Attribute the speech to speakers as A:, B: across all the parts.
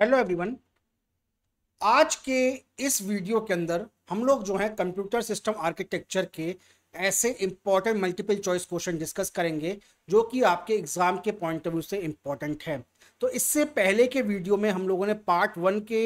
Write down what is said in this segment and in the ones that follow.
A: Hello everyone आज के इस वीडियो के अंदर हम लोग जो है कंप्यूटर सिस्टम आर्किटेक्चर के ऐसे important multiple choice question discuss करेंगे जो कि आपके एग्जाम के पॉइंट ऑफ व्यू से इम्पॉर्टेंट है तो इससे पहले के वीडियो में हम लोगों ने पार्ट वन के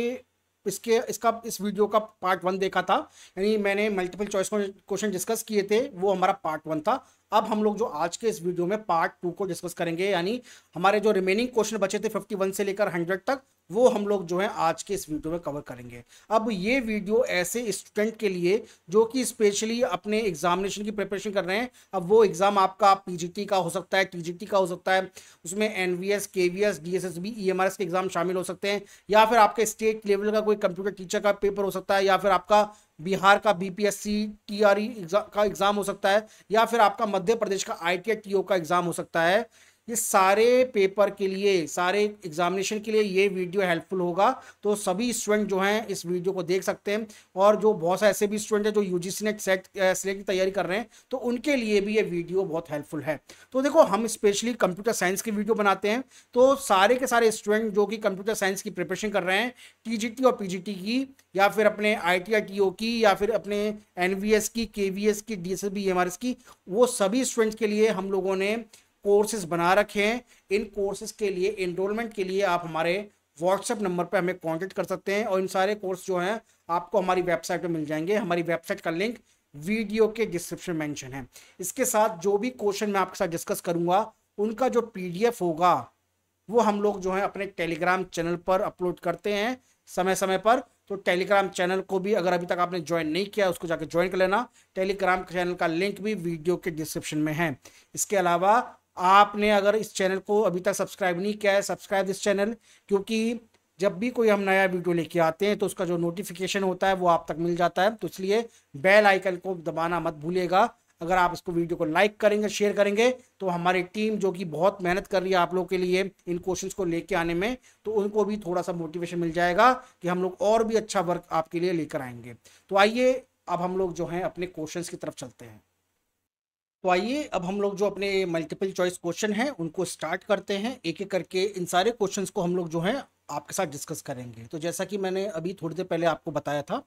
A: इसके इसका इस वीडियो का पार्ट वन देखा था यानी मैंने मल्टीपल चॉइस क्वेश्चन डिस्कस किए थे वो हमारा पार्ट वन था अब हम लोग जो आज के इस वीडियो में पार्ट टू को डिस्कस करेंगे यानी हमारे जो रिमेनिंग क्वेश्चन बचे थे फिफ्टी वन से लेकर हंड्रेड तक वो हम लोग जो है आज के इस वीडियो में कवर करेंगे अब ये वीडियो ऐसे स्टूडेंट के लिए जो कि स्पेशली अपने एग्जामिनेशन की प्रिपरेशन कर रहे हैं अब वो एग्ज़ाम आपका पीजीटी का हो सकता है टीजीटी का हो सकता है उसमें एनवीएस केवीएस डीएसएसबी ईएमआरएस के एग्ज़ाम शामिल हो सकते हैं या फिर आपके स्टेट लेवल का कोई कंप्यूटर टीचर का पेपर हो सकता है या फिर आपका बिहार का बीपीएससी टीआरई e का एग्ज़ाम हो सकता है या फिर आपका मध्य प्रदेश का आई टी का एग्ज़ाम हो सकता है ये सारे पेपर के लिए सारे एग्जामिनेशन के लिए ये वीडियो हेल्पफुल होगा तो सभी स्टूडेंट जो हैं इस वीडियो को देख सकते हैं और जो बहुत सारे ऐसे भी स्टूडेंट हैं जो U G NET SET select की तैयारी कर रहे हैं तो उनके लिए भी ये वीडियो बहुत हेल्पफुल है तो देखो हम स्पेशली कंप्यूटर साइंस की वीडियो बनाते हैं तो सारे के सारे स्टूडेंट जो कि कंप्यूटर साइंस की प्रिपरेशन कर रहे हैं टी और पी की या फिर अपने आई टी की या फिर अपने एन की के की डी एस e की वो सभी स्टूडेंट्स के लिए हम लोगों ने कोर्सेज बना रखे हैं इन कोर्सेज के लिए इनरोलमेंट के लिए आप हमारे व्हाट्सएप नंबर पर हमें कॉन्टेक्ट कर सकते हैं और इन सारे कोर्स जो हैं आपको हमारी वेबसाइट पर मिल जाएंगे हमारी वेबसाइट का लिंक वीडियो के डिस्क्रिप्शन मेंशन है इसके साथ जो भी क्वेश्चन मैं आपके साथ डिस्कस करूंगा उनका जो पीडीएफ होगा वो हम लोग जो है अपने टेलीग्राम चैनल पर अपलोड करते हैं समय समय पर तो टेलीग्राम चैनल को भी अगर अभी तक आपने ज्वाइन नहीं किया उसको जाकर ज्वाइन कर लेना टेलीग्राम चैनल का लिंक भी वीडियो के डिस्क्रिप्शन में है इसके अलावा आपने अगर इस चैनल को अभी तक सब्सक्राइब नहीं किया है सब्सक्राइब दिस चैनल क्योंकि जब भी कोई हम नया वीडियो लेके आते हैं तो उसका जो नोटिफिकेशन होता है वो आप तक मिल जाता है तो इसलिए बेल आइकन को दबाना मत भूलिएगा अगर आप इसको वीडियो को लाइक करेंगे शेयर करेंगे तो हमारी टीम जो कि बहुत मेहनत कर रही है आप लोग के लिए इन क्वेश्चंस को लेके आने में तो उनको भी थोड़ा सा मोटिवेशन मिल जाएगा कि हम लोग और भी अच्छा वर्क आपके लिए लेकर आएंगे तो आइए अब हम लोग जो हैं अपने क्वेश्चंस की तरफ चलते हैं तो आइए अब हम लोग जो अपने मल्टीपल चॉइस क्वेश्चन हैं उनको स्टार्ट करते हैं एक एक करके इन सारे क्वेश्चन को हम लोग जो हैं आपके साथ डिस्कस करेंगे तो जैसा कि मैंने अभी थोड़ी देर पहले आपको बताया था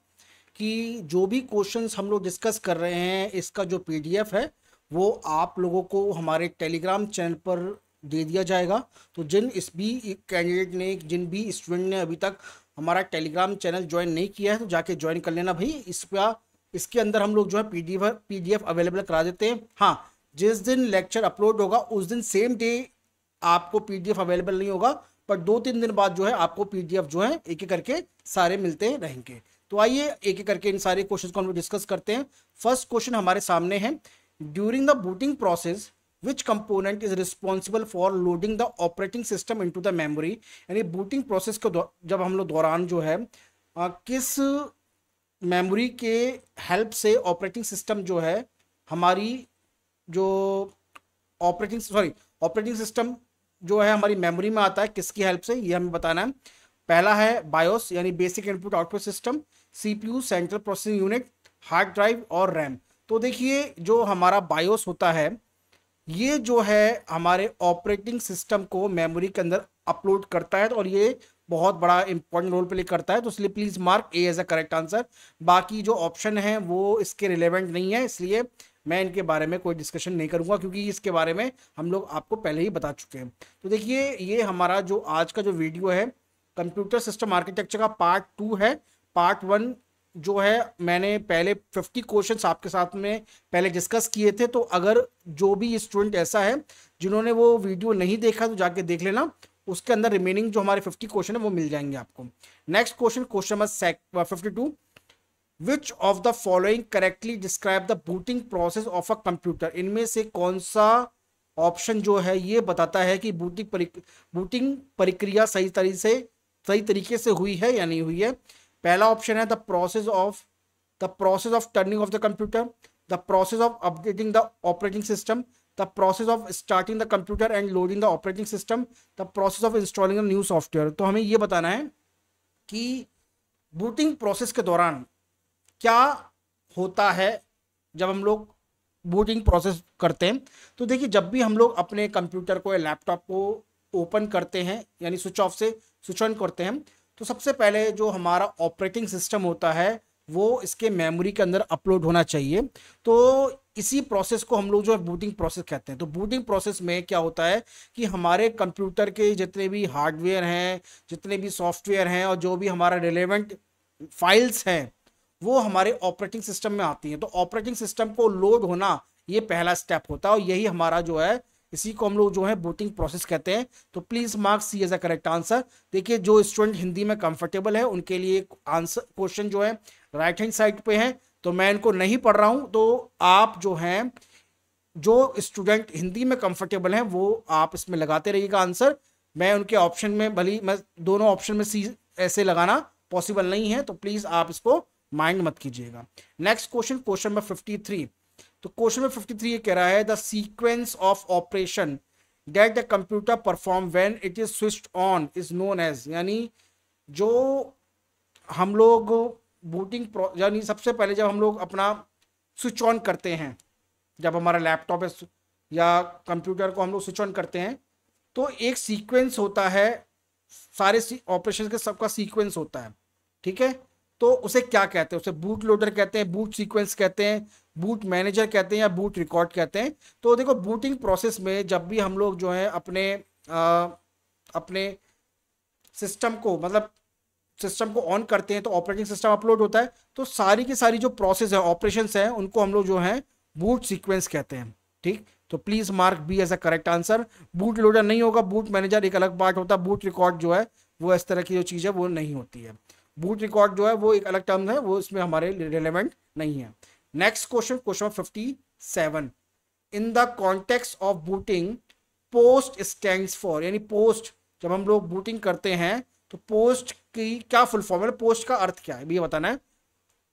A: कि जो भी क्वेश्चन हम लोग डिस्कस कर रहे हैं इसका जो पी है वो आप लोगों को हमारे टेलीग्राम चैनल पर दे दिया जाएगा तो जिन इस भी कैंडिडेट ने जिन भी स्टूडेंट ने अभी तक हमारा टेलीग्राम चैनल ज्वाइन नहीं किया है तो जाके ज्वाइन कर लेना भाई इसका इसके अंदर हम लोग जो है पी डी अवेलेबल करा देते हैं हाँ जिस दिन लेक्चर अपलोड होगा उस दिन सेम डे आपको पीडीएफ अवेलेबल नहीं होगा पर दो तीन दिन बाद जो है आपको पीडीएफ जो है एक एक करके सारे मिलते रहेंगे तो आइए एक एक करके इन सारे क्वेश्चन को हम लोग डिस्कस करते हैं फर्स्ट क्वेश्चन हमारे सामने है during the booting process which is responsible for loading the operating system into the memory यानी बूटिंग प्रोसेस को जब हम लोग दौरान जो है आ, किस मेमोरी के हेल्प से ऑपरेटिंग सिस्टम जो है हमारी जो ऑपरेटिंग सॉरी ऑपरेटिंग सिस्टम जो है हमारी मेमोरी में आता है किसकी हेल्प से ये हमें बताना है पहला है बायोस यानी basic input output system CPU central processing unit hard drive और रैम तो देखिए जो हमारा बायोस होता है ये जो है हमारे ऑपरेटिंग सिस्टम को मेमोरी के अंदर अपलोड करता है और ये बहुत बड़ा इंपॉर्टेंट रोल प्ले करता है तो इसलिए please mark A as a correct answer बाकी जो ऑप्शन है वो इसके रिलेवेंट नहीं है इसलिए मैं इनके बारे में कोई डिस्कशन नहीं करूंगा क्योंकि इसके बारे में हम लोग आपको पहले ही बता चुके हैं तो देखिए ये हमारा जो आज का जो वीडियो है कंप्यूटर सिस्टम आर्किटेक्चर का पार्ट टू है पार्ट वन जो है मैंने पहले 50 क्वेश्चंस आपके साथ में पहले डिस्कस किए थे तो अगर जो भी स्टूडेंट ऐसा है जिन्होंने वो वीडियो नहीं देखा तो जाके देख लेना उसके अंदर रिमेनिंग जो हमारे फिफ्टी क्वेश्चन है वो मिल जाएंगे आपको next question question number fifty two which of the following correctly describe the booting process of a computer इनमें से कौन सा ऑप्शन जो है ये बताता है कि बूटिंग बूटिंग प्रक्रिया सही तरीके से सही तरीके से हुई है या नहीं हुई है पहला ऑप्शन है the process of the process of turning off the computer the process of updating the operating system the process of starting the computer and loading the operating system the process of installing the new software तो हमें ये बताना है कि booting process के दौरान क्या होता है जब हम लोग बूटिंग प्रोसेस करते हैं तो देखिए जब भी हम लोग अपने कंप्यूटर को या लैपटॉप को ओपन करते हैं यानी स्विच ऑफ से स्विच ऑन करते हैं तो सबसे पहले जो हमारा ऑपरेटिंग सिस्टम होता है वो इसके मेमोरी के अंदर अपलोड होना चाहिए तो इसी प्रोसेस को हम लोग जो है बूटिंग प्रोसेस कहते हैं तो बूटिंग प्रोसेस में क्या होता है कि हमारे कंप्यूटर के जितने भी हार्डवेयर हैं जितने भी सॉफ्टवेयर हैं और जो भी हमारा रिलेवेंट फाइल्स हैं वो हमारे ऑपरेटिंग सिस्टम में आती हैं तो ऑपरेटिंग सिस्टम को लोड होना ये पहला स्टेप होता है और यही हमारा जो है इसी को हम लोग जो है बोटिंग प्रोसेस कहते हैं तो please mark C as a correct answer देखिए जो स्टूडेंट हिंदी में कंफर्टेबल है उनके लिए आंसर क्वेश्चन जो है राइट हैंड साइड पे है तो मैं इनको नहीं पढ़ रहा हूं तो आप जो हैं जो स्टूडेंट हिंदी में कंफर्टेबल हैं वो आप इसमें लगाते रहिएगा आंसर मैं उनके ऑप्शन में भली मैं दोनों ऑप्शन में सी ऐसे लगाना पॉसिबल नहीं है तो प्लीज़ आप इसको माइंड मत कीजिएगा next question question number fifty three तो क्वेश्चन में 53 ये कह रहा है the sequence of operation that the computer perform when it is switch on is known as यानी जो हम लोग बूटिंग यानी सबसे पहले जब हम लोग अपना स्विच ऑन करते हैं जब हमारा लैपटॉप या कंप्यूटर को हम लोग स्विच ऑन करते हैं तो एक सीक्वेंस होता है सारे ऑपरेशन के सबका सीक्वेंस होता है ठीक है तो उसे क्या कहते हैं उसे बूट लोडर कहते हैं बूट सीक्वेंस कहते हैं बूट मैनेजर कहते हैं या बूट रिकॉर्ड कहते हैं तो देखो बूटिंग प्रोसेस में जब भी हम लोग जो है अपने आ, अपने सिस्टम को मतलब सिस्टम को ऑन करते हैं तो ऑपरेटिंग सिस्टम अपलोड होता है तो सारी की सारी जो प्रोसेस है ऑपरेशन है उनको हम लोग जो है बूट सीक्वेंस कहते हैं ठीक तो please mark B as a correct answer boot loader नहीं होगा बूट मैनेजर एक अलग पार्ट होता है बूट रिकॉर्ड जो है वो इस तरह की जो चीज़ है वो नहीं होती है बूट रिकॉर्ड जो है वो एक अलग टर्म है वो इसमें हमारे रिलेवेंट नहीं है next question question fifty seven in the context of booting POST stand for यानी पोस्ट जब हम लोग बूटिंग करते हैं तो पोस्ट की क्या फुल फॉर्म है पोस्ट का अर्थ क्या है ये बताना है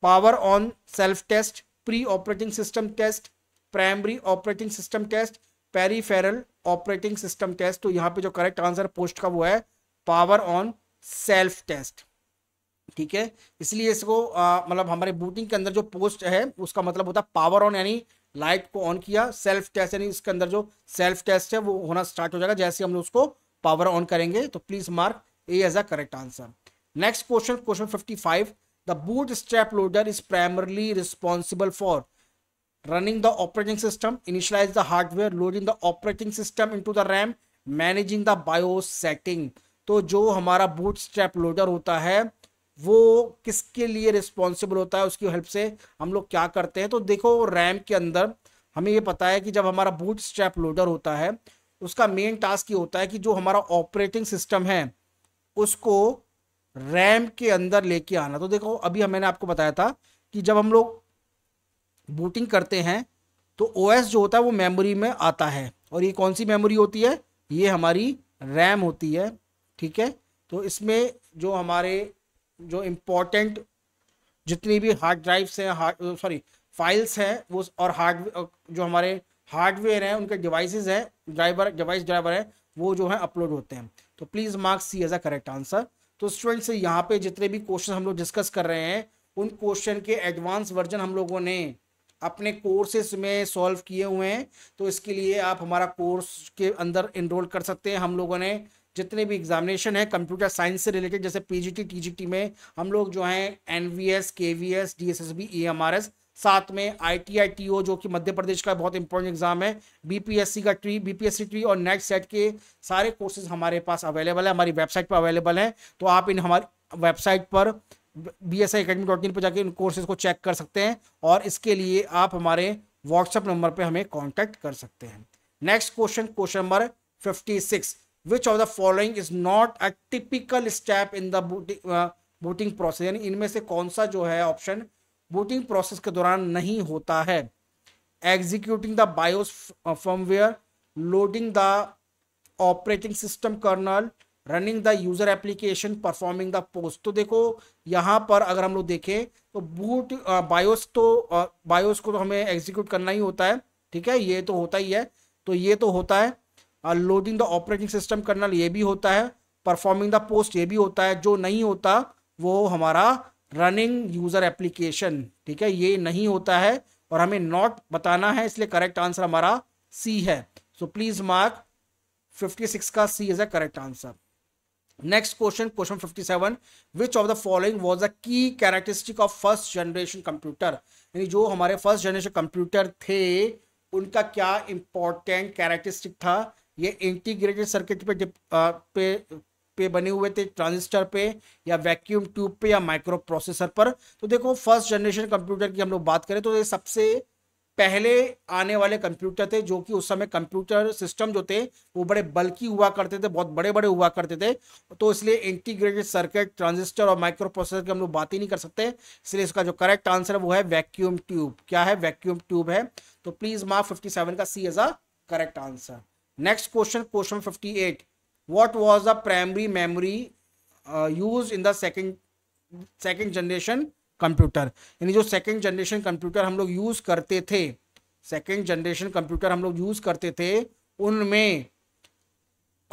A: power on self test pre operating system test primary operating system test peripheral operating system test तो यहाँ पे जो करेक्ट आंसर पोस्ट का वो है पावर ऑन सेल्फ टेस्ट ठीक है इसलिए इसको मतलब हमारे बूटिंग के अंदर जो पोस्ट है उसका मतलब होता है पावर ऑन यानी लाइट को ऑन किया सेल्फ टेस्ट यानी इसके अंदर जो सेल्फ टेस्ट है वो होना स्टार्ट हो जाएगा जैसे हम लोग उसको पावर ऑन करेंगे तो please mark A as a correct answer next question question fifty five the boot step loader is primarily responsible for the operating system initialize the hardware loading the operating system into the RAM managing the BIOS setting तो जो हमारा boot step loader होता है वो किसके लिए responsible होता है उसकी हेल्प से हम लोग क्या करते हैं तो देखो रैम के अंदर हमें ये पता है कि जब हमारा बूट स्ट्रैप लोडर होता है उसका मेन टास्क ये होता है कि जो हमारा ऑपरेटिंग सिस्टम है उसको रैम के अंदर लेके आना तो देखो अभी मैंने आपको बताया था कि जब हम लोग बूटिंग करते हैं तो ओ जो होता है वो मेमोरी में आता है और ये कौन सी मेमोरी होती है ये हमारी रैम होती है ठीक है तो इसमें जो हमारे जो इम्पोर्टेंट जितनी भी हार्ड ड्राइव्स हैं हार्ड सॉरी फाइल्स हैं वो और हार्ड uh, जो हमारे हार्डवेयर हैं उनके डिवाइसेस हैं ड्राइवर डिवाइस ड्राइवर हैं वो जो है अपलोड होते हैं तो please marks C as a correct answer तो स्टूडेंट्स यहाँ पे जितने भी क्वेश्चन हम लोग डिस्कस कर रहे हैं उन क्वेश्चन के एडवांस वर्जन हम लोगों ने अपने कोर्सेस में सॉल्व किए हुए हैं तो इसके लिए आप हमारा कोर्स के अंदर इनरोल कर सकते हैं हम लोगों ने जितने भी एग्जामिनेशन है कंप्यूटर साइंस से रिलेटेड जैसे पीजीटी टीजीटी में हम लोग जो है एनवीएस केवीएस डीएसएसबी ईएमआरएस साथ में आईटीआईटीओ जो कि मध्य प्रदेश का बहुत इंपॉर्टेंट एग्जाम है बीपीएससी का ट्री बीपीएससी ट्री और नेट सेट के सारे कोर्सेज हमारे पास अवेलेबल है हमारी वेबसाइट पर अवेलेबल है तो आप इन हमारी वेबसाइट पर B S I academy dot in पर जाके इन कोर्सेज को चेक कर सकते हैं और इसके लिए आप हमारे व्हाट्सएप नंबर पर हमें कॉन्टैक्ट कर सकते हैं next question question number fifty six which of the following is not a typical step in the voting process यानी इनमें से कौन सा जो है ऑप्शन वोटिंग प्रोसेस के दौरान नहीं होता है executing the BIOS firmware loading the operating system kernel running the user application performing the POST तो देखो यहाँ पर अगर हम लोग देखें तो बूट बायोस uh, तो बायोस uh, को तो हमें एग्जीक्यूट करना ही होता है ठीक है ये तो होता ही है तो ये तो होता है loading the operating system kernel ये भी होता है परफॉर्मिंग द पोस्ट ये भी होता है जो नहीं होता वो हमारा रनिंग यूज़र एप्लीकेशन ठीक है ये नहीं होता है और हमें नॉट बताना है इसलिए करेक्ट आंसर हमारा सी है सो प्लीज़ मार्क 56 का C is a correct answer next question question 57 which of the following was a key characteristic of first generation computer यानी जो हमारे फर्स्ट जनरेशन कंप्यूटर थे उनका क्या इंपॉर्टेंट कैरेक्टरिस्टिक था ये इंटीग्रेटेड सर्किट पे पे पे बने हुए थे ट्रांजिस्टर पे या वैक्यूम ट्यूब पे या माइक्रो प्रोसेसर पर तो देखो फर्स्ट जनरेशन कंप्यूटर की हम लोग बात करें तो ये सबसे पहले आने वाले कंप्यूटर थे जो कि उस समय कंप्यूटर सिस्टम जो थे वो बड़े बल्कि हुआ करते थे बहुत बड़े बड़े हुआ करते थे तो इसलिए इंटीग्रेटेड सर्किट ट्रांजिस्टर और माइक्रो प्रोसेसर की हम लोग बात ही नहीं कर सकते इसलिए इसका जो करेक्ट आंसर है वो है वैक्यूम ट्यूब क्या है वैक्यूम ट्यूब है तो प्लीज मार्क सेवन का C as a correct answer next question question 58. Eight what was the primary memory use in the second second generation computer यानी जो सेकेंड जनरेशन कंप्यूटर हम लोग use करते थे सेकेंड जनरेशन कंप्यूटर हम लोग use करते थे उनमें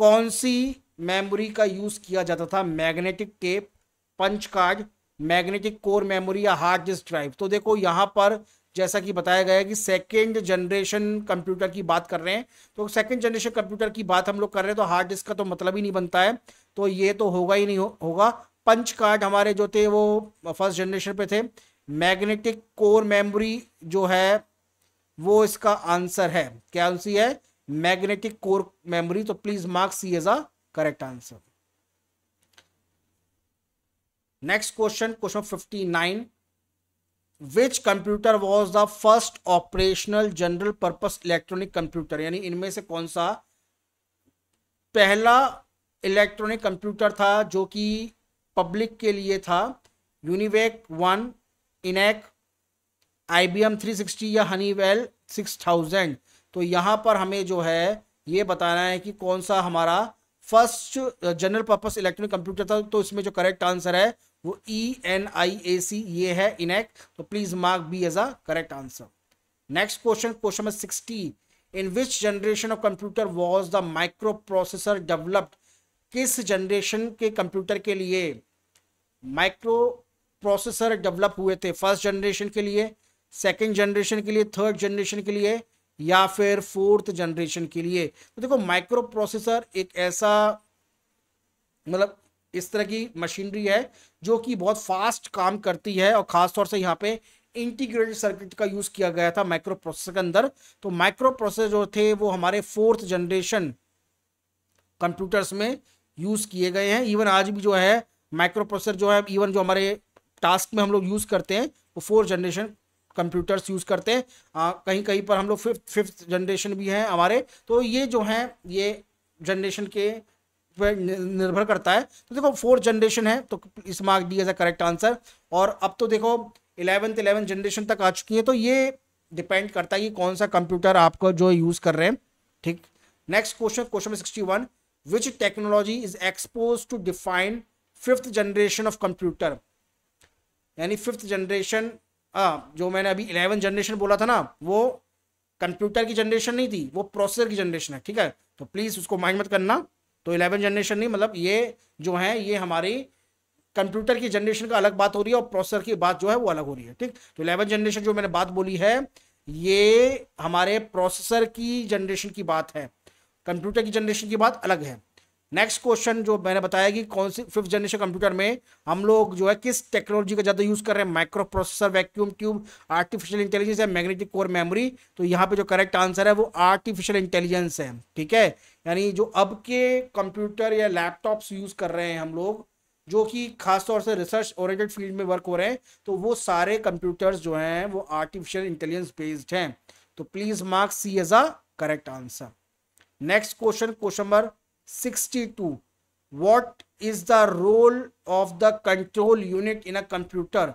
A: कौन सी मेमोरी का यूज़ किया जाता था magnetic tape punch card magnetic core memory या हार्ड डिस्क ड्राइव तो देखो यहाँ पर जैसा कि बताया गया है कि सेकेंड जनरेशन कंप्यूटर की बात कर रहे हैं तो सेकेंड जनरेशन कंप्यूटर की बात हम लोग कर रहे हैं तो हार्ड डिस्क का तो मतलब ही नहीं बनता है तो ये तो होगा ही नहीं हो, होगा पंच कार्ड हमारे जो थे वो फर्स्ट जनरेशन पे थे मैग्नेटिक कोर मेमोरी जो है वो इसका आंसर है क्या सी है मैग्नेटिक कोर मेमोरी तो please mark C as a correct answer next question question fifty nine which computer was the first operational general purpose electronic computer यानी इनमें से कौन सा पहला इलेक्ट्रॉनिक कंप्यूटर था जो कि पब्लिक के लिए था UNIVAC one ENIAC I three sixty या हनीवेल सिक्स थाउजेंड तो यहाँ पर हमें जो है ये बताना है कि कौन सा हमारा first general purpose electronic computer था तो इसमें जो करेक्ट आंसर है वो ई एन आई ए सी ये है इनएक्ट तो please mark B as a correct answer next question question number sixty in which generation of computer was the micro microprocessor developed किस जनरेशन के कंप्यूटर के लिए माइक्रो प्रोसेसर डेवलप हुए थे फर्स्ट जनरेशन के लिए सेकेंड जनरेशन के लिए थर्ड जनरेशन के लिए या फिर फोर्थ जनरेशन के लिए तो देखो माइक्रो प्रोसेसर एक ऐसा मतलब इस तरह की मशीनरी है जो कि बहुत फास्ट काम करती है और ख़ासतौर से यहाँ पे इंटीग्रेटेड सर्किट का यूज़ किया गया था माइक्रो प्रोसेसर के अंदर तो माइक्रो प्रोसेसर जो थे वो हमारे फोर्थ जनरेशन कंप्यूटर्स में यूज़ किए गए हैं इवन आज भी जो है माइक्रो प्रोसेसर जो है इवन जो हमारे टास्क में हम लोग यूज़ करते हैं वो फोर्थ जनरेशन कंप्यूटर्स यूज़ करते हैं आ, कहीं कहीं पर हम लोग फिफ्थ फिफ्थ जनरेशन भी हैं हमारे तो ये जो हैं ये जनरेशन के पे निर्भर करता है तो देखो फोर्थ जनरेशन है तो इस mark D as a correct answer और अब तो देखो इलेवंथ इलेवंथ जनरेशन तक आ चुकी है तो ये डिपेंड करता है कि कौन सा कंप्यूटर आपको जो यूज़ कर रहे हैं ठीक next question question sixty one which technology is expose to define fifth generation of computer यानी फिफ्थ जनरेशन जो मैंने अभी इलेवन जनरेशन बोला था ना वो कंप्यूटर की जनरेशन नहीं थी वो प्रोसेसर की जनरेशन है ठीक है तो प्लीज़ उसको माइंड मत करना तो इलेवन जनरेशन नहीं मतलब ये जो है ये हमारी कंप्यूटर की जनरेशन का अलग बात हो रही है और प्रोसेसर की बात जो है वो अलग हो रही है ठीक तो इलेवन जनरेशन जो मैंने बात बोली है ये हमारे प्रोसेसर की जनरेशन की बात है कंप्यूटर की जनरेशन की बात अलग है नेक्स्ट क्वेश्चन जो मैंने बताया कि कौन सी फिफ्थ जनरेशन कंप्यूटर में हम लोग जो है किस टेक्नोलॉजी का ज़्यादा यूज़ कर रहे हैं microprocessor vacuum tube artificial intelligence या मैग्नेटिक कोर मेमोरी तो यहाँ पे जो करेक्ट आंसर है वो आर्टिफिशियल इंटेलिजेंस है ठीक है यानी जो अब के कंप्यूटर या लैपटॉप्स यूज़ कर रहे हैं हम लोग जो कि खास तौर से रिसर्च ओरिएंटेड फील्ड में वर्क हो रहे हैं तो वो सारे कंप्यूटर्स जो हैं वो आर्टिफिशियल इंटेलिजेंस बेस्ड हैं तो please mark C as a correct answer next question question number sixty two what is the role of the control unit in a computer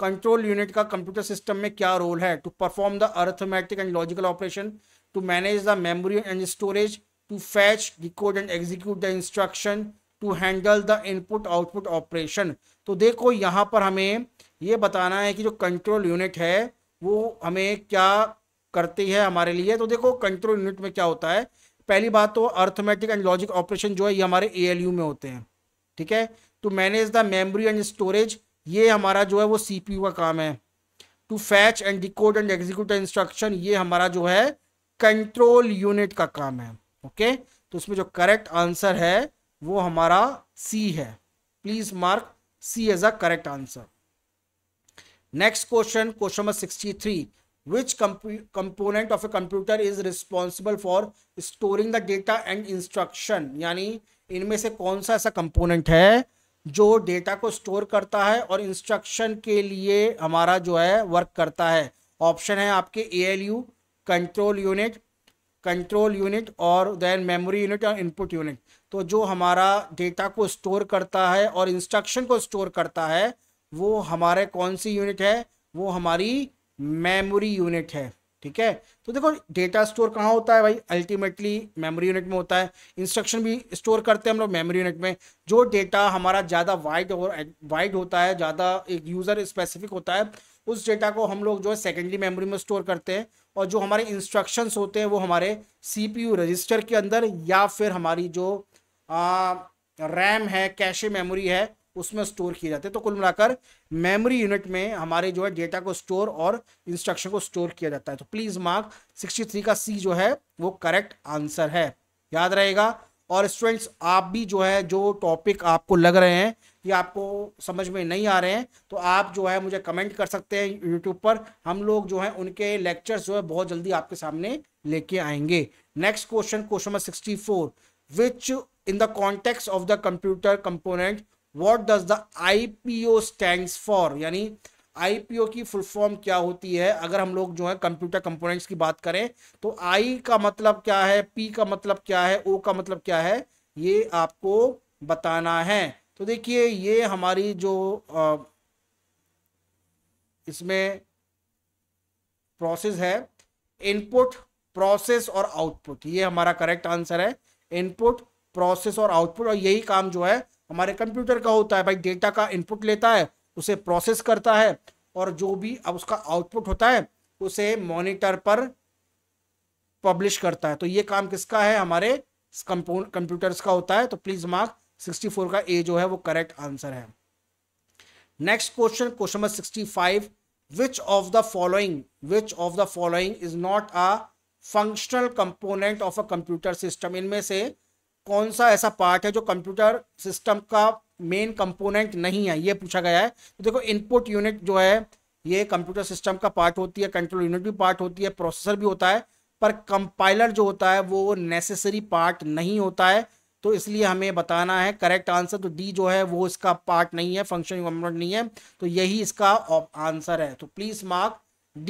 A: control unit का कंप्यूटर सिस्टम में क्या role है to perform the arithmetic and logical operation to manage the memory and storage to fetch, decode and execute the instruction to handle the input output operation. तो देखो यहाँ पर हमें ये बताना है कि जो कंट्रोल यूनिट है वो हमें क्या करती है हमारे लिए तो देखो कंट्रोल यूनिट में क्या होता है पहली बात तो अर्थमेटिक एंड लॉजिक ऑपरेशन जो है ये हमारे ए में होते हैं ठीक है to manage the memory and storage ये हमारा जो है वो सी का काम है to fetch and decode and execute instruction ये हमारा जो है कंट्रोल यूनिट का काम है ओके तो इसमें जो करेक्ट आंसर है वो हमारा सी है please mark C as a correct answer next question question number sixty three which component of a computer is responsible for storing the data and instruction यानी इनमें से कौन सा ऐसा कंपोनेंट है जो डेटा को स्टोर करता है और इंस्ट्रक्शन के लिए हमारा जो है वर्क करता है ऑप्शन है आपके A L U control unit control unit और देन मेमोरी यूनिट और इनपुट यूनिट तो जो हमारा डेटा को स्टोर करता है और इंस्ट्रक्शन को स्टोर करता है वो हमारे कौन सी यूनिट है वो हमारी मेमोरी यूनिट है ठीक है तो देखो डेटा स्टोर कहाँ होता है भाई अल्टीमेटली मेमोरी यूनिट में होता है इंस्ट्रक्शन भी स्टोर करते हैं हम लोग मेमोरी यूनिट में जो डेटा हमारा ज़्यादा वाइड और वाइड होता है ज़्यादा एक यूज़र स्पेसिफिक होता है उस डेटा को हम लोग जो है सेकेंडरी मेमोरी में स्टोर करते हैं और जो हमारे इंस्ट्रक्शंस होते हैं वो हमारे सीपीयू रजिस्टर के अंदर या फिर हमारी जो रैम है कैशे मेमोरी है उसमें स्टोर किए जाते हैं तो कुल मिलाकर मेमोरी यूनिट में हमारे जो है डेटा को स्टोर और इंस्ट्रक्शन को स्टोर किया जाता है तो प्लीज मार्क 63 का सी जो है वो करेक्ट आंसर है याद रहेगा और स्टूडेंट्स आप भी जो है जो टॉपिक आपको लग रहे हैं या आपको समझ में नहीं आ रहे हैं तो आप जो है मुझे कमेंट कर सकते हैं यूट्यूब पर हम लोग जो है उनके लेक्चर्स जो है बहुत जल्दी आपके सामने लेके आएंगे next question question number sixty four which in the context of the computer component what does the IPO stand for यानी आईपीओ की फुल फॉर्म क्या होती है अगर हम लोग जो है कंप्यूटर कंपोनेंट्स की बात करें तो आई का मतलब क्या है पी का मतलब क्या है ओ का मतलब क्या है ये आपको बताना है तो देखिए ये हमारी जो आ, इसमें प्रोसेस है इनपुट प्रोसेस और आउटपुट ये हमारा करेक्ट आंसर है इनपुट प्रोसेस और आउटपुट और यही काम जो है हमारे कंप्यूटर का होता है भाई डेटा का इनपुट लेता है उसे प्रोसेस करता है और जो भी अब उसका आउटपुट होता है उसे मॉनिटर पर पब्लिश करता है तो ये काम किसका है हमारे कंप्यूटर्स का होता है तो प्लीज मार्क 64 का ए जो है वो करेक्ट आंसर है next question question number 65 which of the following which of the following is not a functional component of a computer system इनमें से कौन सा ऐसा पार्ट है जो कंप्यूटर सिस्टम का मेन कंपोनेंट नहीं है ये पूछा गया है तो देखो इनपुट यूनिट जो है ये कंप्यूटर सिस्टम का पार्ट होती है कंट्रोल यूनिट भी पार्ट होती है प्रोसेसर भी होता है पर कंपाइलर जो होता है वो नेसेसरी पार्ट नहीं होता है तो इसलिए हमें बताना है करेक्ट आंसर तो डी जो है वो इसका पार्ट नहीं है फंक्शन नहीं है तो यही इसका आंसर है तो please mark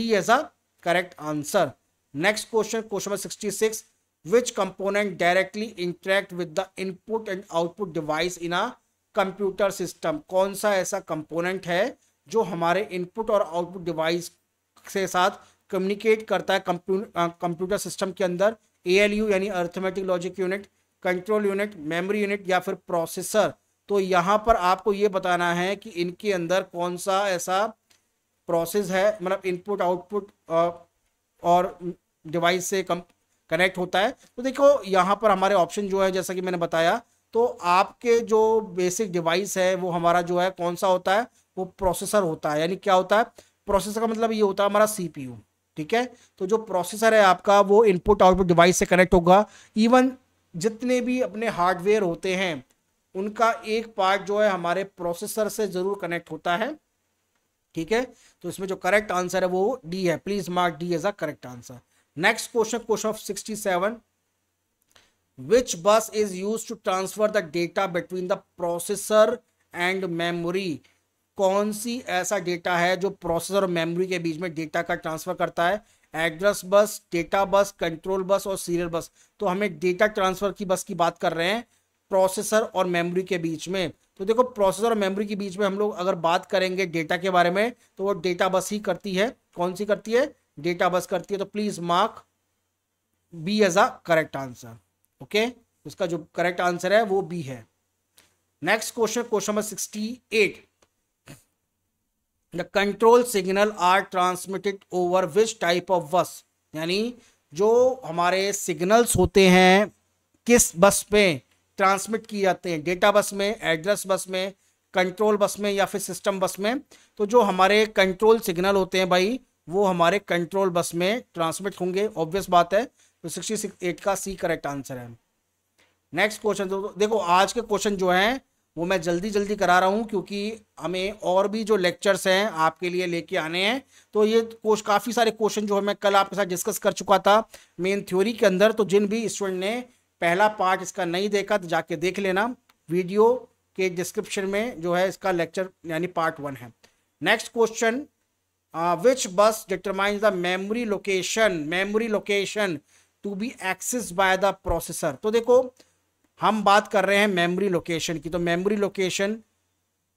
A: D as a correct answer next question question number sixty six which component directly interact with the input and output device in a computer system कौन सा ऐसा component है जो हमारे input और output device से साथ communicate करता है computer system के अंदर ALU यानी arithmetic logic unit control unit memory unit या फिर processor तो यहाँ पर आपको ये बताना है कि इनके अंदर कौन सा ऐसा प्रोसेस है मतलब इनपुट आउटपुट और डिवाइस से कनेक्ट होता है तो देखो यहाँ पर हमारे ऑप्शन जो है जैसा कि मैंने बताया तो आपके जो बेसिक डिवाइस है वो हमारा जो है कौन सा होता है वो प्रोसेसर होता है यानी क्या होता है प्रोसेसर का मतलब ये होता है हमारा सी ठीक है तो जो प्रोसेसर है आपका वो इनपुट आउटपुट डिवाइस से कनेक्ट होगा इवन जितने भी अपने हार्डवेयर होते हैं उनका एक पार्ट जो है हमारे प्रोसेसर से ज़रूर कनेक्ट होता है ठीक है तो इसमें जो करेक्ट आंसर है वो डी है please mark D as a correct answer next question question of seven which bus is use to transfer the data between the processor and memory कौन सी ऐसा डेटा है जो प्रोसेसर और मेमोरी के बीच में डेटा का ट्रांसफर करता है address bus data bus control bus और सीरियल बस तो हमें डेटा ट्रांसफर की बस की बात कर रहे हैं प्रोसेसर और मेमोरी के बीच में तो देखो प्रोसेसर और मेमोरी के बीच में हम लोग अगर बात करेंगे डेटा के बारे में तो वो डेटा बस ही करती है कौन सी करती है डेटा बस करती है तो please mark B as a correct answer okay उसका जो करेक्ट आंसर है वो बी है next question question number sixty eight the control signal are transmitted over which type of bus यानी जो हमारे सिग्नल्स होते हैं किस बस में ट्रांसमिट किए जाते हैं डेटा बस में एड्रेस बस में कंट्रोल बस में या फिर सिस्टम बस में तो जो हमारे कंट्रोल सिग्नल होते हैं भाई वो हमारे कंट्रोल बस में ट्रांसमिट होंगे ऑब्वियस बात है तो सिक्सटी सिक्स एट का सी करेक्ट आंसर है नेक्स्ट क्वेश्चन दोस्तों देखो आज के क्वेश्चन जो हैं वो मैं जल्दी जल्दी करा रहा हूँ क्योंकि हमें और भी जो लेक्चर्स हैं आपके लिए लेके आने हैं तो ये कोश काफ़ी सारे क्वेश्चन जो है मैं कल आपके साथ डिस्कस कर चुका था मेन थ्योरी के अंदर तो जिन भी स्टूडेंट ने पहला पार्ट इसका नहीं देखा तो जाके देख लेना वीडियो के डिस्क्रिप्शन में जो है इसका लेक्चर यानी पार्ट वन है next question which uh, which bus determines the memory location memory location to be accessed by the processor तो देखो हम बात कर रहे हैं मेमोरी लोकेशन की तो मेमोरी लोकेशन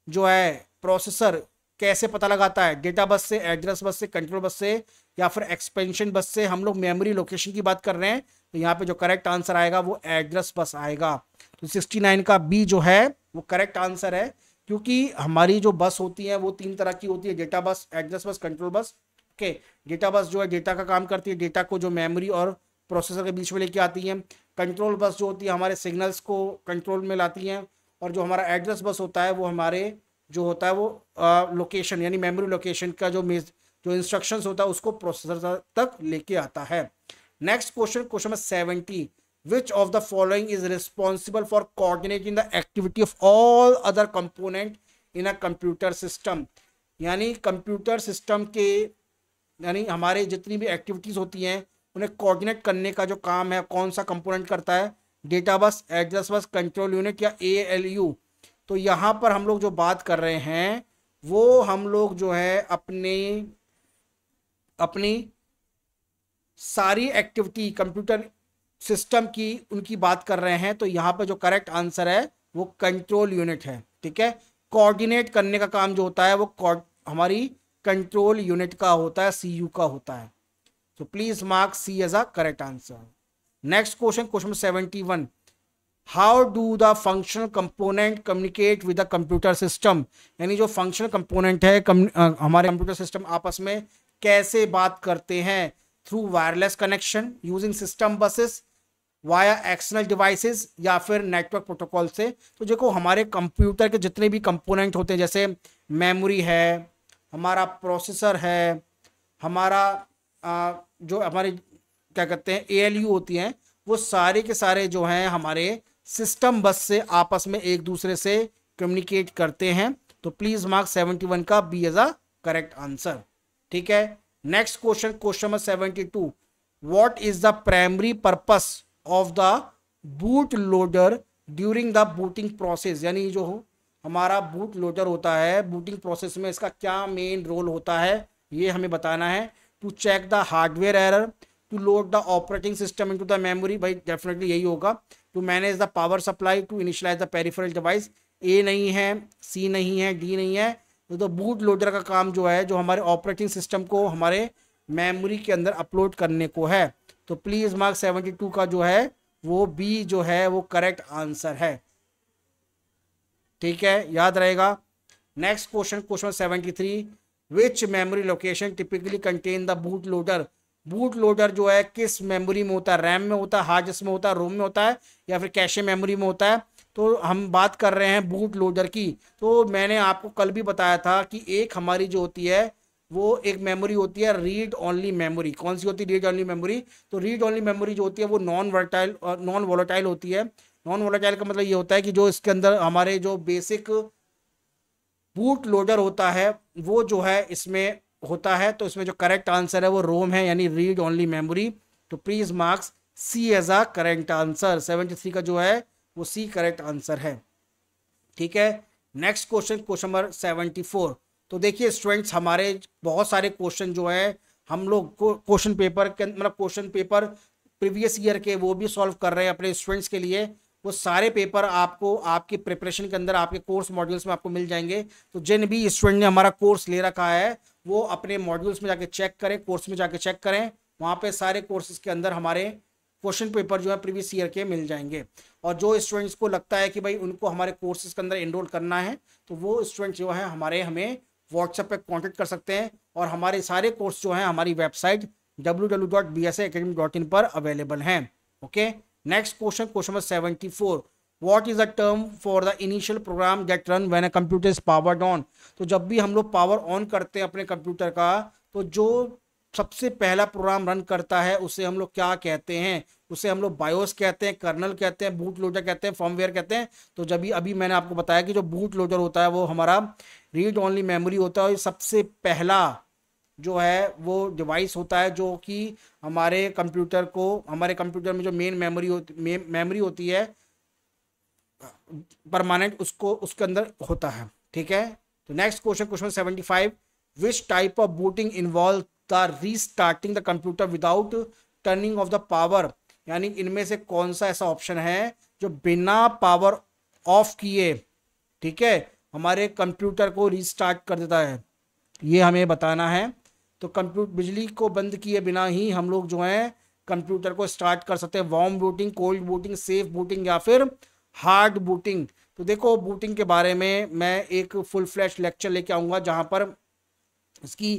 A: जो है प्रोसेसर कैसे पता लगाता है डेटा बस से एड्रेस बस से कंट्रोल बस से या फिर एक्सपेंशन बस से हम लोग मेमोरी लोकेशन की बात कर रहे हैं तो यहाँ पे जो करेक्ट आंसर आएगा वो एड्रेस बस आएगा तो 69 का बी जो है वो करेक्ट आंसर है क्योंकि हमारी जो बस होती है वो तीन तरह की होती है data bus address bus control bus okay data bus जो है डेटा का काम करती है डेटा को जो मेमोरी और प्रोसेसर के बीच में लेके आती है कंट्रोल बस जो होती है हमारे सिग्नल्स को कंट्रोल में लाती हैं और जो हमारा एड्रेस बस होता है वो हमारे जो होता है वो लोकेशन यानी मेमोरी लोकेशन का जो मेज जो इंस्ट्रक्शंस होता है उसको प्रोसेसर तक लेके आता है next question question number seventy which of the following is responsible for coordinating the activity of all other component in a computer system यानी कंप्यूटर सिस्टम के यानी हमारे जितनी भी एक्टिविटीज़ होती हैं उन्हें कोऑर्डिनेट करने का जो काम है कौन सा कंपोनेंट करता है data bus address bus control unit या ए एल यू तो यहाँ पर हम लोग जो बात कर रहे हैं वो हम लोग जो है अपने अपनी सारी एक्टिविटी कंप्यूटर सिस्टम की उनकी बात कर रहे हैं तो यहाँ पर जो करेक्ट आंसर है वो कंट्रोल यूनिट है ठीक है कोऑर्डिनेट करने का काम जो होता है वो हमारी कंट्रोल यूनिट का होता है सी यू का होता है तो please mark C as a correct answer next question question seventy one how do the functional component communicate with the computer system यानी जो फंक्शनल कंपोनेंट है आ, हमारे कंप्यूटर सिस्टम आपस में कैसे बात करते हैं through wireless connection using system buses via external devices या फिर नेटवर्क प्रोटोकॉल से तो देखो हमारे कंप्यूटर के जितने भी कंपोनेंट होते हैं जैसे मेमोरी है हमारा प्रोसेसर है हमारा आ, जो हमारे क्या कहते हैं ए होती हैं वो सारे के सारे जो हैं हमारे सिस्टम बस से आपस में एक दूसरे से कम्युनिकेट करते हैं तो प्लीज़ मार्क सेवेंटी का B as a correct answer ठीक है next question question number seventy two what is the primary purpose of the boot loader during the booting process यानी जो हमारा बूट लोडर होता है बूटिंग प्रोसेस में इसका क्या मेन रोल होता है ये हमें बताना है to check the hardware error to load the operating system into the memory भाई डेफिनेटली यही होगा to manage the power supply to initialise the peripheral device A नहीं है सी नहीं है डी नहीं है तो बूट लोडर का काम जो है जो हमारे ऑपरेटिंग सिस्टम को हमारे मेमोरी के अंदर अपलोड करने को है तो प्लीज़ मार्क सेवेंटी टू का जो है वो बी जो है वो करेक्ट आंसर है ठीक है याद रहेगा next question question seventy three which memory location typically contain the boot loader boot loader जो है किस मेमोरी में होता है रैम में होता है हार्ड डिस्क में होता है रोम में होता है या फिर कैशे मेमोरी में होता है तो हम बात कर रहे हैं बूट लोडर की तो मैंने आपको कल भी बताया था कि एक हमारी जो होती है वो एक मेमोरी होती है रीड ओनली मेमोरी कौन सी होती है रीड ओनली मेमोरी तो रीड ओनली मेमोरी जो होती है वो नॉन वर्टाइल नॉन वोलाटाइल होती है नॉन वोलाटाइल का मतलब ये होता है कि जो इसके अंदर हमारे जो बेसिक बूट लोडर होता है वो जो है इसमें होता है तो इसमें जो करेक्ट आंसर है वो रोम है यानी रीड ओनली मेमोरी तो please marks C as a current answer seventy three का जो है वो सी करेक्ट आंसर है ठीक है next question question number seventy four तो देखिए स्टूडेंट्स हमारे बहुत सारे क्वेश्चन जो है हम लोग क्वेश्चन पेपर के मतलब क्वेश्चन पेपर प्रीवियस ईयर के वो भी सॉल्व कर रहे हैं अपने स्टूडेंट्स के लिए वो सारे पेपर आपको आपकी प्रिपरेशन के अंदर आपके कोर्स मॉड्यूल्स में आपको मिल जाएंगे तो जिन भी स्टूडेंट ने हमारा कोर्स ले रखा है वो अपने मॉड्यूल्स में जाके चेक करें कोर्स में जाके चेक करें वहाँ पे सारे कोर्सेज के अंदर हमारे क्वेश्चन पेपर जो है प्रीवियस ईयर के मिल जाएंगे और जो स्टूडेंट्स को लगता है कि भाई उनको हमारे कोर्सेज के अंदर एनरोल करना है तो वो स्टूडेंट जो है हमारे हमें व्हाट्सएप पे कांटेक्ट कर सकते हैं और हमारे सारे कोर्स जो हैं हमारी वेबसाइट डब्ल्यू पर अवेलेबल हैं okay next question question number seventy four what is the term for the initial program get run when a computer is powered on तो जब भी हम लोग पावर ऑन करते हैं अपने कंप्यूटर का तो जो सबसे पहला प्रोग्राम रन करता है उसे हम लोग क्या कहते हैं उसे हम लोग बायोस कहते हैं कर्नल कहते हैं बूट लोडर कहते हैं फॉर्मवेयर कहते हैं तो जब भी अभी मैंने आपको बताया कि जो बूट लोडर होता है वो हमारा रीड ऑनली मेमोरी होता है और सबसे पहला जो है वो डिवाइस होता है जो कि हमारे कंप्यूटर को हमारे कंप्यूटर में जो मेन मेमोरी होती मेमोरी होती है परमानेंट उसको उसके अंदर होता है ठीक है तो next question question seventy five which type of booting involve the restarting the computer without turning off the power यानी इनमें से कौन सा ऐसा ऑप्शन है जो बिना पावर ऑफ किए ठीक है हमारे कंप्यूटर को रिस्टार्ट कर देता है ये हमें बताना है तो कंप्यूटर बिजली को बंद किए बिना ही हम लोग जो है कंप्यूटर को स्टार्ट कर सकते हैं warm booting cold booting safe booting या फिर हार्ड बूटिंग तो देखो बूटिंग के बारे में मैं एक फुल फ्लैश लेक्चर लेके आऊँगा जहाँ पर इसकी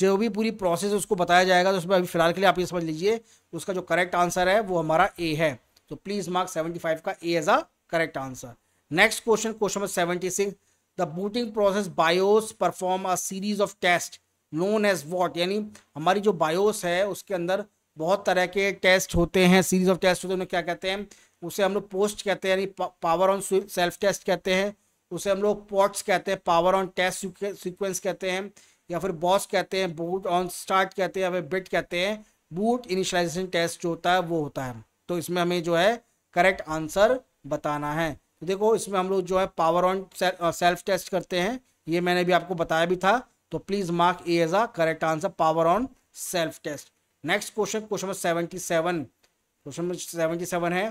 A: जो भी पूरी प्रोसेस उसको बताया जाएगा तो उसमें अभी फिलहाल के लिए आप ये समझ लीजिए तो उसका जो करेक्ट आंसर है वो हमारा ए है तो प्लीज़ मार्क फाइव का A as a correct answer next question question number six the booting process BIOS perform a series of test known as what यानी हमारी जो बायोस है उसके अंदर बहुत तरह के टेस्ट होते हैं सीरीज ऑफ टेस्ट होते हैं क्या कहते हैं उसे हम लोग पोस्ट कहते हैं यानी पावर ऑन सेल्फ टेस्ट कहते हैं उसे हम लोग पॉट्स कहते हैं पावर ऑन टेस्ट सीक्वेंस कहते हैं या फिर बॉस कहते हैं बूट ऑन स्टार्ट कहते हैं या फिर बिट कहते हैं बूट इनिशलाइजेशन टेस्ट जो होता है वो होता है तो इसमें हमें जो है करेक्ट आंसर बताना है तो देखो इसमें हम लोग जो है पावर ऑन सेल्फ टेस्ट करते हैं ये मैंने भी आपको बताया भी था तो please mark A as a correct answer power on self test next question question number seventy seven question number seventy seven है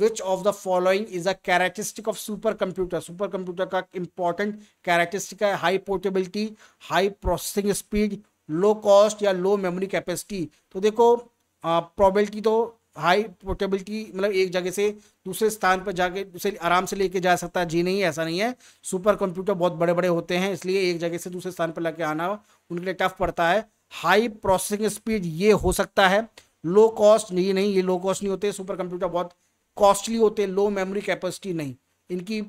A: which of the following is a characteristic of super computer super computer का important characteristic है high portability high processing speed low cost या low memory capacity तो देखो probability तो high portability मतलब एक जगह से दूसरे स्थान पर जाके उसे आराम से लेके जा सकता है जी नहीं ऐसा नहीं है सुपर कंप्यूटर बहुत बड़े बड़े होते हैं इसलिए एक जगह से दूसरे स्थान पर लेके आना उनके लिए टफ पड़ता है हाई प्रोसेसिंग स्पीड ये हो सकता है लो कॉस्ट ये नहीं ये लो कॉस्ट नहीं होते सुपर कंप्यूटर बहुत कॉस्टली होते हैं लो मेमोरी कैपेसिटी नहीं इनकी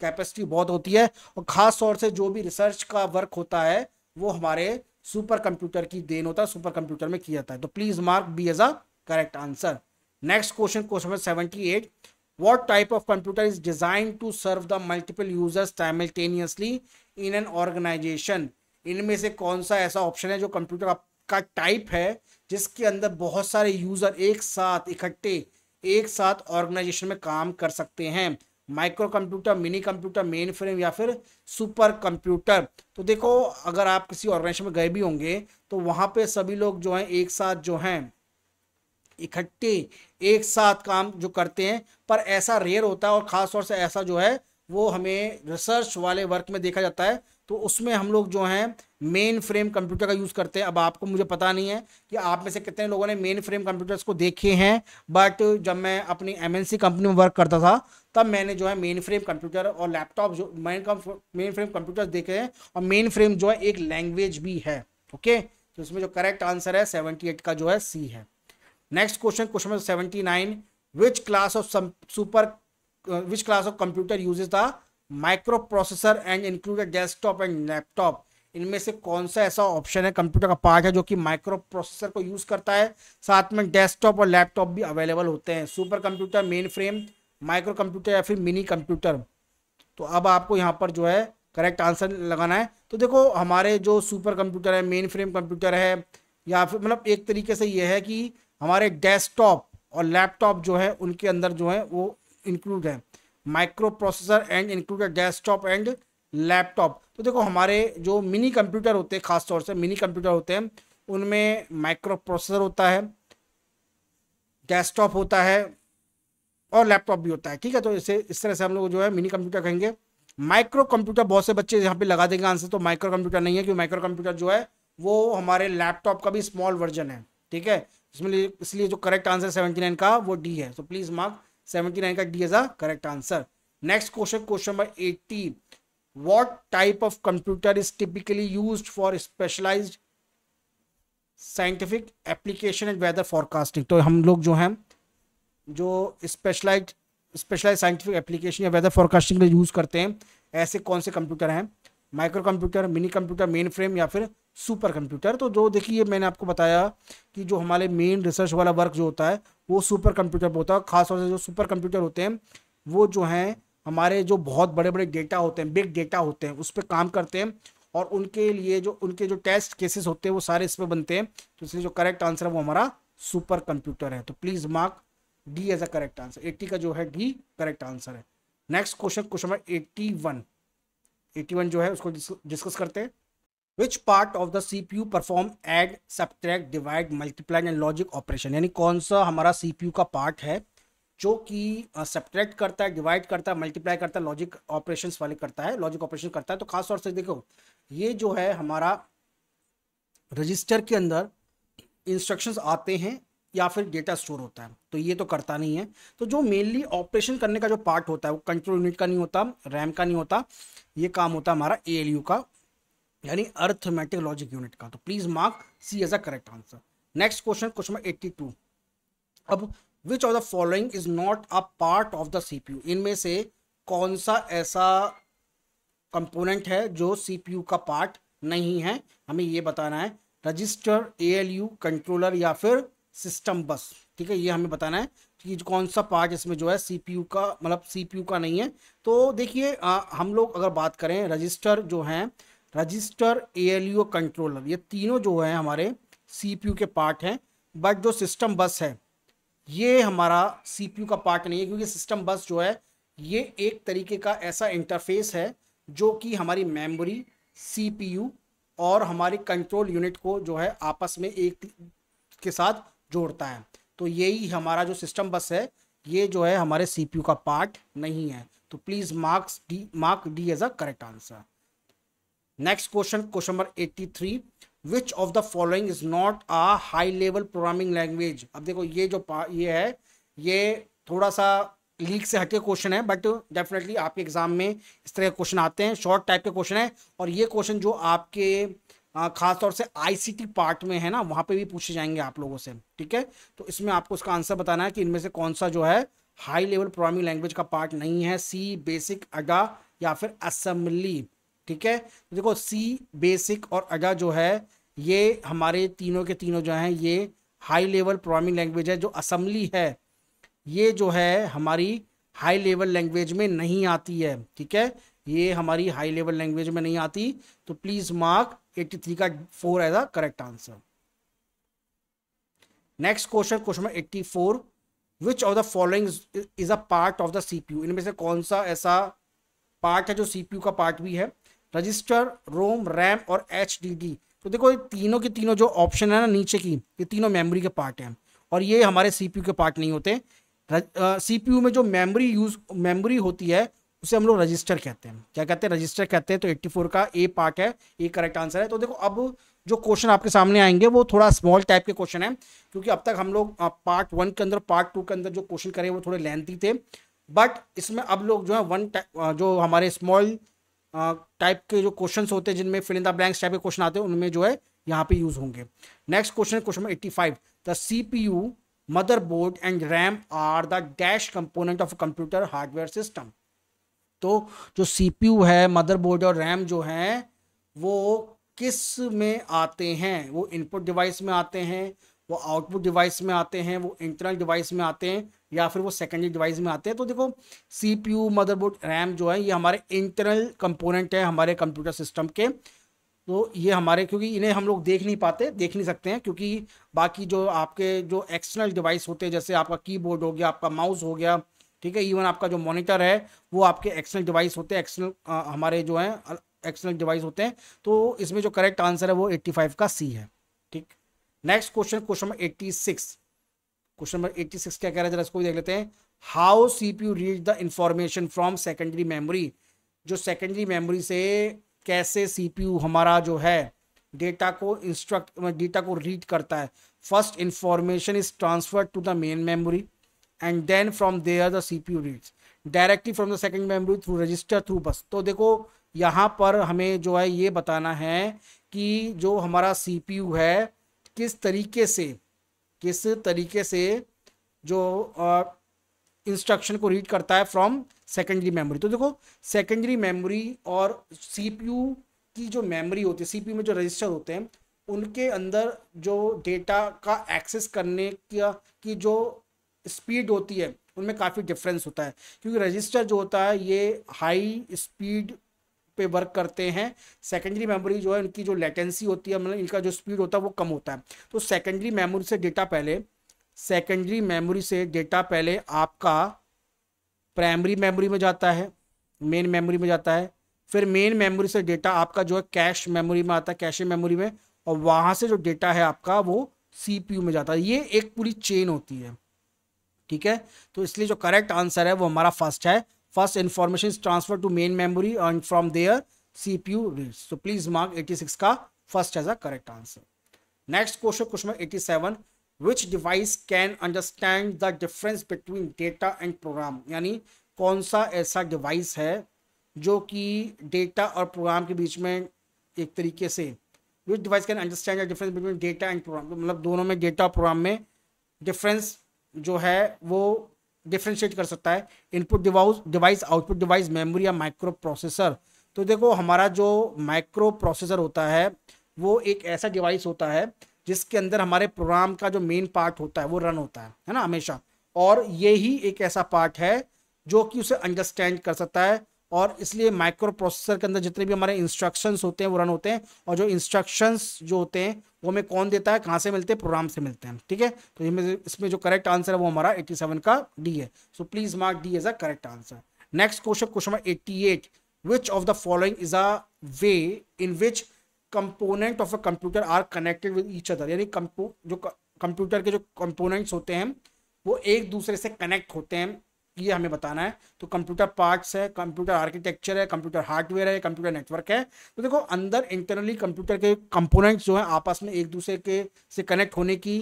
A: कैपेसिटी बहुत होती है और ख़ास तौर से जो भी रिसर्च का वर्क होता है वो हमारे सुपर कंप्यूटर की देन होता है सुपर कंप्यूटर में किया जाता है तो please mark B as a correct answer next question question seventy eight what type of computer is design to serve the multiple users simultaneously in an organisation इनमें से कौन सा ऐसा ऑप्शन है जो कंप्यूटर का टाइप है जिसके अंदर बहुत सारे यूजर एक साथ इकट्ठे एक साथ ऑर्गेनाइजेशन में काम कर सकते हैं micro computer mini computer main frame या फिर सुपर कंप्यूटर तो देखो अगर आप किसी ऑर्गेनाइजेशन में गए भी होंगे तो वहाँ पे सभी लोग जो हैं एक साथ जो हैं इकट्ठे एक साथ काम जो करते हैं पर ऐसा रेयर होता है और ख़ास तौर से ऐसा जो है वो हमें रिसर्च वाले वर्क में देखा जाता है तो उसमें हम लोग जो हैं मेन फ्रेम कंप्यूटर का यूज़ करते हैं अब आपको मुझे पता नहीं है कि आप में से कितने लोगों ने मेन फ्रेम कंप्यूटर्स को देखे हैं बट जब मैं अपनी एमएनसी कंपनी में वर्क करता था तब मैंने जो है मेन फ्रेम कंप्यूटर और लैपटॉप जो मेन मेन फ्रेम कंप्यूटर्स देखे हैं और मेन फ्रेम जो है एक लैंग्वेज भी है ओके तो इसमें जो करेक्ट आंसर है सेवेंटी का जो है सी है next question question number seventy nine which class of super which class of computer uses the micro processor and included desktop and laptop इनमें से कौन सा ऐसा ऑप्शन है कंप्यूटर का पार्ट है जो कि माइक्रो प्रोसेसर को यूज़ करता है साथ में डेस्कटॉप और लैपटॉप भी अवेलेबल होते हैं super computer main frame micro computer या फिर मिनी कंप्यूटर तो अब आपको यहाँ पर जो है करेक्ट आंसर लगाना है तो देखो हमारे जो सुपर कंप्यूटर है मेन फ्रेम कंप्यूटर है या फिर मतलब एक तरीके से ये है कि हमारे डेस्कटॉप और लैपटॉप जो है उनके अंदर जो है वो इंक्लूड है micro processor and included desktop and laptop तो देखो हमारे जो मिनी कंप्यूटर होते हैं खास तौर से मिनी कंप्यूटर होते हैं उनमें माइक्रो प्रोसेसर होता है डेस्कटॉप होता है और लैपटॉप भी होता है ठीक है तो इसे इस तरह से हम लोग जो है मिनी कंप्यूटर कहेंगे माइक्रो कंप्यूटर बहुत से बच्चे यहाँ पे लगा देंगे आंसर तो माइक्रो कंप्यूटर नहीं है क्योंकि माइक्रो कंप्यूटर जो है वो हमारे लैपटॉप का भी स्मॉल वर्जन है ठीक है इसमें इसलिए जो करेक्ट आंसर सेवेंटी नाइन का वो डी है तो प्लीज़ मार्क सेवेंटी नाइन का D is a correct answer next question question number eighty what type of computer is typically use for specialise scientific application and weather forecasting तो हम लोग जो हैं जो स्पेशलाइज स्पेशलाइज साइंटिफिक एप्लीकेशन या weather forecasting use करते हैं ऐसे कौन से कंप्यूटर हैं micro computer mini computer main frame या फिर सुपर कंप्यूटर तो जो देखिए मैंने आपको बताया कि जो हमारे मेन रिसर्च वाला वर्क जो होता है वो सुपर कंप्यूटर पर होता है खासतौर से जो सुपर कंप्यूटर होते हैं वो जो हैं हमारे जो बहुत बड़े बड़े डेटा होते हैं बिग डेटा होते हैं उस पर काम करते हैं और उनके लिए जो उनके जो टेस्ट केसेस होते हैं वो सारे इस पर बनते हैं तो इसलिए जो करेक्ट आंसर है वो हमारा सुपर कंप्यूटर है तो please mark D as a correct answer eighty का जो है डी करेक्ट आंसर है next question question number eighty one eighty one जो है उसको डिस्कस करते हैं which part of the C P U perform add subtract divide multiplied and logic operation यानी कौन सा हमारा सी पी यू का पार्ट है जो कि सब्ट्रैक्ट करता है डिवाइड करता है मल्टीप्लाई करता है लॉजिक ऑपरेशन वाले करता है लॉजिक ऑपरेशन करता है तो खास तौर से देखो ये जो है हमारा रजिस्टर के अंदर इंस्ट्रक्शंस आते हैं या फिर डेटा स्टोर होता है तो ये तो करता नहीं है तो जो मेनली ऑपरेशन करने का जो पार्ट होता है वो कंट्रोल यूनिट का नहीं होता रैम का नहीं होता ये काम होता है हमारा ए का यानी अर्थमेटिक लॉजिक यूनिट का तो please mark C as a correct answer next question question number eighty two अब which of the following is not a part of the CPU इनमें से कौन सा ऐसा कंपोनेंट है जो सीपीयू का पार्ट नहीं है हमें ये बताना है रजिस्टर एएलयू कंट्रोलर या फिर सिस्टम बस ठीक है ये हमें बताना है कि कौन सा पार्ट इसमें जो है सीपीयू का मतलब सीपीयू का नहीं है तो देखिए हम लोग अगर बात करें रजिस्टर जो हैं रजिस्टर एएलयू कंट्रोलर ये तीनों जो है हमारे सीपीयू के पार्ट हैं बट जो सिस्टम बस है ये हमारा सीपीयू का पार्ट नहीं है क्योंकि सिस्टम बस जो है ये एक तरीके का ऐसा इंटरफेस है जो कि हमारी मेमोरी सीपीयू और हमारी कंट्रोल यूनिट को जो है आपस में एक के साथ जोड़ता है तो यही हमारा जो सिस्टम बस है ये जो है हमारे सीपीयू का पार्ट नहीं है तो please marks D mark D as a correct answer next question question number eighty three which of the following is not a high level programming language अब देखो ये जो ये है ये थोड़ा सा लीक से हटके क्वेश्चन है बट डेफिनेटली आपके एग्जाम में इस तरह के क्वेश्चन आते हैं शॉर्ट टाइप के क्वेश्चन है और ये क्वेश्चन जो आपके खासतौर से आईसीटी पार्ट में है ना वहाँ पे भी पूछे जाएंगे आप लोगों से ठीक है तो इसमें आपको उसका आंसर बताना है कि इनमें से कौन सा जो है हाई लेवल प्रोग्रामिंग लैंग्वेज का पार्ट नहीं है सी बेसिक अडा या फिर असम्बली ठीक है देखो सी बेसिक और अडा जो है ये हमारे तीनों के तीनों जो हैं ये हाई लेवल प्रोग्रामिंग लैंग्वेज है जो असम्बली है ये जो है हमारी हाई लेवल लैंग्वेज में नहीं आती है ठीक है ये हमारी हाई लेवल लैंग्वेज में नहीं आती तो प्लीज़ मार्क 83 का फोर है the correct answer next question question number 84 which of the following is a part of the CPU इनमें से कौन सा ऐसा पार्ट है जो सीपीयू का पार्ट भी है रजिस्टर रोम रैम और एच तो देखो ये तीनों के तीनों जो ऑप्शन है ना नीचे की ये तीनों मेमोरी के पार्ट हैं और ये हमारे सीपीयू के पार्ट नहीं होते सीपीयू में जो मेमोरी यूज मेमोरी होती है उसे हम लोग रजिस्टर कहते हैं क्या कहते हैं रजिस्टर कहते हैं तो 84 का ए पार्ट है ए करेक्ट आंसर है तो देखो अब जो क्वेश्चन आपके सामने आएंगे वो थोड़ा स्मॉल टाइप के क्वेश्चन है क्योंकि अब तक हम लोग पार्ट वन के अंदर पार्ट टू के अंदर जो क्वेश्चन करें वो थोड़े लेंथी थे बट इसमें अब लोग जो है वन जो हमारे स्मॉल टाइप के जो क्वेश्चन होते हैं जिनमें फिलिंदा ब्लैंक्स टाइप के क्वेश्चन आते हैं उनमें जो है यहाँ पे यूज होंगे next question question number eighty five the C P U motherboard and RAM are the dash component of computer hardware system तो जो सीपीयू है मदरबोर्ड और रैम जो हैं वो किस में आते हैं वो इनपुट डिवाइस में आते हैं वो आउटपुट डिवाइस में आते हैं वो इंटरनल डिवाइस में आते हैं या फिर वो सेकेंडरी डिवाइस में आते हैं तो देखो सीपीयू मदरबोर्ड रैम जो है ये हमारे इंटरनल कंपोनेंट है हमारे कंप्यूटर सिस्टम के तो ये हमारे क्योंकि इन्हें हम लोग देख नहीं पाते देख नहीं सकते हैं क्योंकि बाकी जो आपके जो एक्सटर्नल डिवाइस होते हैं जैसे आपका कीबोर्ड हो गया आपका माउस हो गया ठीक है इवन आपका जो मॉनिटर है वो आपके एक्सटर्नल डिवाइस होते हैं एक्सटर्नल हमारे जो हैं एक्सटर्नल डिवाइस होते हैं तो इसमें जो करेक्ट आंसर है वो 85 का सी है ठीक next question question number 86 question number 86 क्या कह रहा है जरा इसको भी देख लेते हैं how C U read the information from secondary memory जो सेकेंडरी मेमोरी से कैसे यू हमारा जो है डेटा को इंस्ट्रक्ट डेटा को रीड करता है first information is transferred to the main memory and then from there the CPU reads directly from the second memory through register through bus तो देखो यहाँ पर हमें जो है ये बताना है कि जो हमारा सीपीयू है किस तरीके से किस तरीके से जो इंस्ट्रक्शन को रीड करता है फ्रॉम सेकेंडरी मेमोरी तो देखो सेकेंडरी मेमोरी और सीपीयू की जो मेमोरी होती है सीपीयू में जो रजिस्टर होते हैं उनके अंदर जो डेटा का एक्सेस करने का की जो स्पीड होती है उनमें काफ़ी डिफरेंस होता है क्योंकि रजिस्टर जो होता है ये हाई स्पीड पे वर्क करते हैं सेकेंडरी मेमोरी जो है इनकी जो लेटेंसी होती है मतलब इनका जो स्पीड होता है वो कम होता है तो सेकेंडरी मेमोरी से डेटा पहले सेकेंडरी मेमोरी से डेटा पहले आपका प्राइमरी मेमोरी में जाता है मेन मेमोरी में जाता है फिर मेन मेमोरी से डेटा आपका जो है कैश मेमोरी में आता है कैश मेमोरी में और वहाँ से जो डेटा है आपका वो सीपीयू में जाता है ये एक पूरी चेन होती है ठीक है तो इसलिए जो करेक्ट आंसर है वो हमारा फर्स्ट है first information is transfer to main memory and from there C P U reads तो प्लीज मार्क एटी सिक्स का first as a correct answer next question question eighty seven which device can understand the difference between data and program यानी कौन सा ऐसा device है जो कि data और प्रोग्राम के बीच में एक तरीके से which device can understand the difference between data and program मतलब दोनों में डेटा और प्रोग्राम में डिफरेंस जो है वो डिफ्रेंशिएट कर सकता है input device device output device memory या माइक्रो प्रोसेसर तो देखो हमारा जो माइक्रो प्रोसेसर होता है वो एक ऐसा डिवाइस होता है जिसके अंदर हमारे प्रोग्राम का जो मेन पार्ट होता है वो रन होता है है ना हमेशा और ये ही एक ऐसा पार्ट है जो कि उसे अंडरस्टैंड कर सकता है और इसलिए माइक्रो प्रोसेसर के अंदर जितने भी हमारे इंस्ट्रक्शंस होते हैं वो रन होते हैं और जो इंस्ट्रक्शंस जो होते हैं वो हमें कौन देता है कहाँ से मिलते हैं प्रोग्राम से मिलते हैं ठीक है तो इसमें जो करेक्ट आंसर है वो हमारा 87 का डी है so please mark D as a correct answer next question question number eight which of the following is a way in which component of a computer are connected with each other यानी जो computer के जो components होते हैं वो एक दूसरे से कनेक्ट होते हैं ये हमें बताना है तो कंप्यूटर पार्ट्स है कंप्यूटर आर्किटेक्चर है कंप्यूटर हार्डवेयर है कंप्यूटर नेटवर्क है तो देखो अंदर इंटरनली कंप्यूटर के कंपोनेंट्स जो हैं आपस में एक दूसरे के से कनेक्ट होने की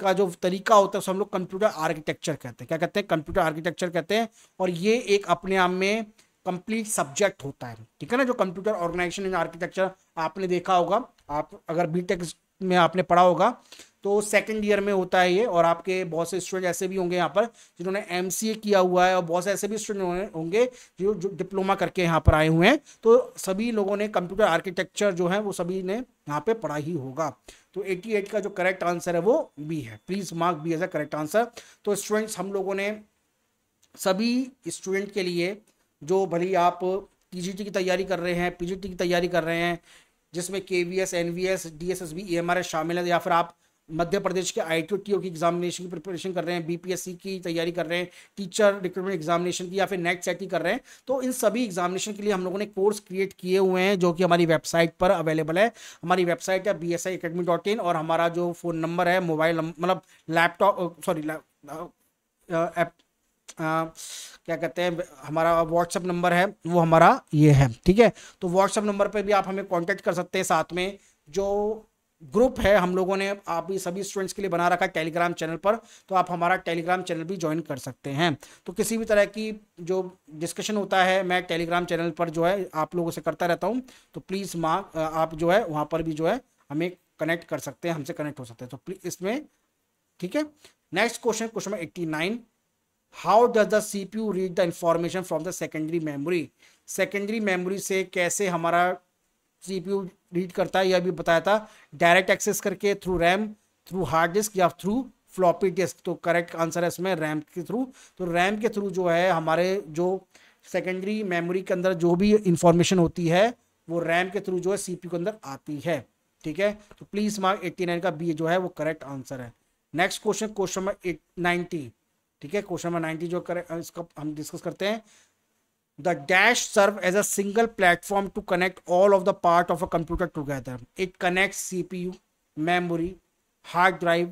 A: का जो तरीका होता है उसे हम लोग कंप्यूटर आर्किटेक्चर कहते हैं क्या कहते हैं कंप्यूटर आर्किटेक्चर कहते हैं और ये एक अपने आप में कंप्लीट सब्जेक्ट होता है ठीक है ना जो कंप्यूटर ऑर्गेनाइजेशन एंड आर्किटेक्चर आपने देखा होगा आप अगर बी में आपने पढ़ा होगा तो सेकंड ईयर में होता है ये और आपके बहुत से स्टूडेंट ऐसे भी होंगे यहाँ पर जिन्होंने एम किया हुआ है और बहुत से ऐसे भी स्टूडेंट होंगे जो, जो डिप्लोमा करके यहाँ पर आए हुए हैं तो सभी लोगों ने कंप्यूटर आर्किटेक्चर जो है वो सभी ने यहाँ पे पढ़ा ही होगा तो 88 का जो करेक्ट आंसर है वो बी है please mark B as a correct answer तो स्टूडेंट्स हम लोगों ने सभी स्टूडेंट के लिए जो भली आप टी की तैयारी कर रहे हैं पी की तैयारी कर रहे हैं जिसमें के V S N V S D S S B E M R S शामिल है या फिर आप मध्य प्रदेश के आई टी टी ओ की एग्जामिनेशन की प्रिपरेशन कर रहे हैं बीपीएससी की तैयारी कर रहे हैं टीचर रिक्रूटमेंट एग्जामिनेशन की या फिर नेट सेट की कर रहे हैं तो इन सभी एग्जामिनेशन के लिए हम लोगों ने कोर्स क्रिएट किए हुए हैं जो कि हमारी वेबसाइट पर अवेलेबल है हमारी वेबसाइट है B S I academy dot in और हमारा जो फ़ोन नंबर है मोबाइल मतलब लैपटॉप सॉरी ऐप क्या कहते हैं हमारा व्हाट्सअप नंबर है वो हमारा ये है ठीक है तो व्हाट्सअप नंबर पर भी आप हमें कॉन्टैक्ट कर सकते हैं साथ में जो ग्रुप है हम लोगों ने आप भी सभी स्टूडेंट्स के लिए बना रखा है टेलीग्राम चैनल पर तो आप हमारा टेलीग्राम चैनल भी ज्वाइन कर सकते हैं तो किसी भी तरह की जो डिस्कशन होता है मैं टेलीग्राम चैनल पर जो है आप लोगों से करता रहता हूँ तो प्लीज़ माँ आप जो है वहाँ पर भी जो है हमें कनेक्ट कर सकते हैं हमसे कनेक्ट हो सकते हैं तो प्लीज इसमें ठीक है next question question number eighty nine how does the C P U read the information from the secondary memory secondary memory से कैसे हमारा सीपीयू रीड करता है यह भी बताया था डायरेक्ट एक्सेस करके through RAM through hard disk या थ्रू फ्लॉपी डिस्क तो करेक्ट आंसर है इसमें रैम के थ्रू तो रैम के थ्रू जो है हमारे जो सेकेंडरी मेमोरी के अंदर जो भी इंफॉर्मेशन होती है वो रैम के थ्रू जो है सीपीयू के अंदर आती है ठीक है तो प्लीज मार्क 89 का बी जो है वो करेक्ट आंसर है next question question number ninety ठीक है क्वेश्चन नंबर नाइनटी जो करेक्ट इसका हम डिस्कस करते हैं the dash serve as a single platform to connect all of the part of a computer together it connects cpu memory hard drive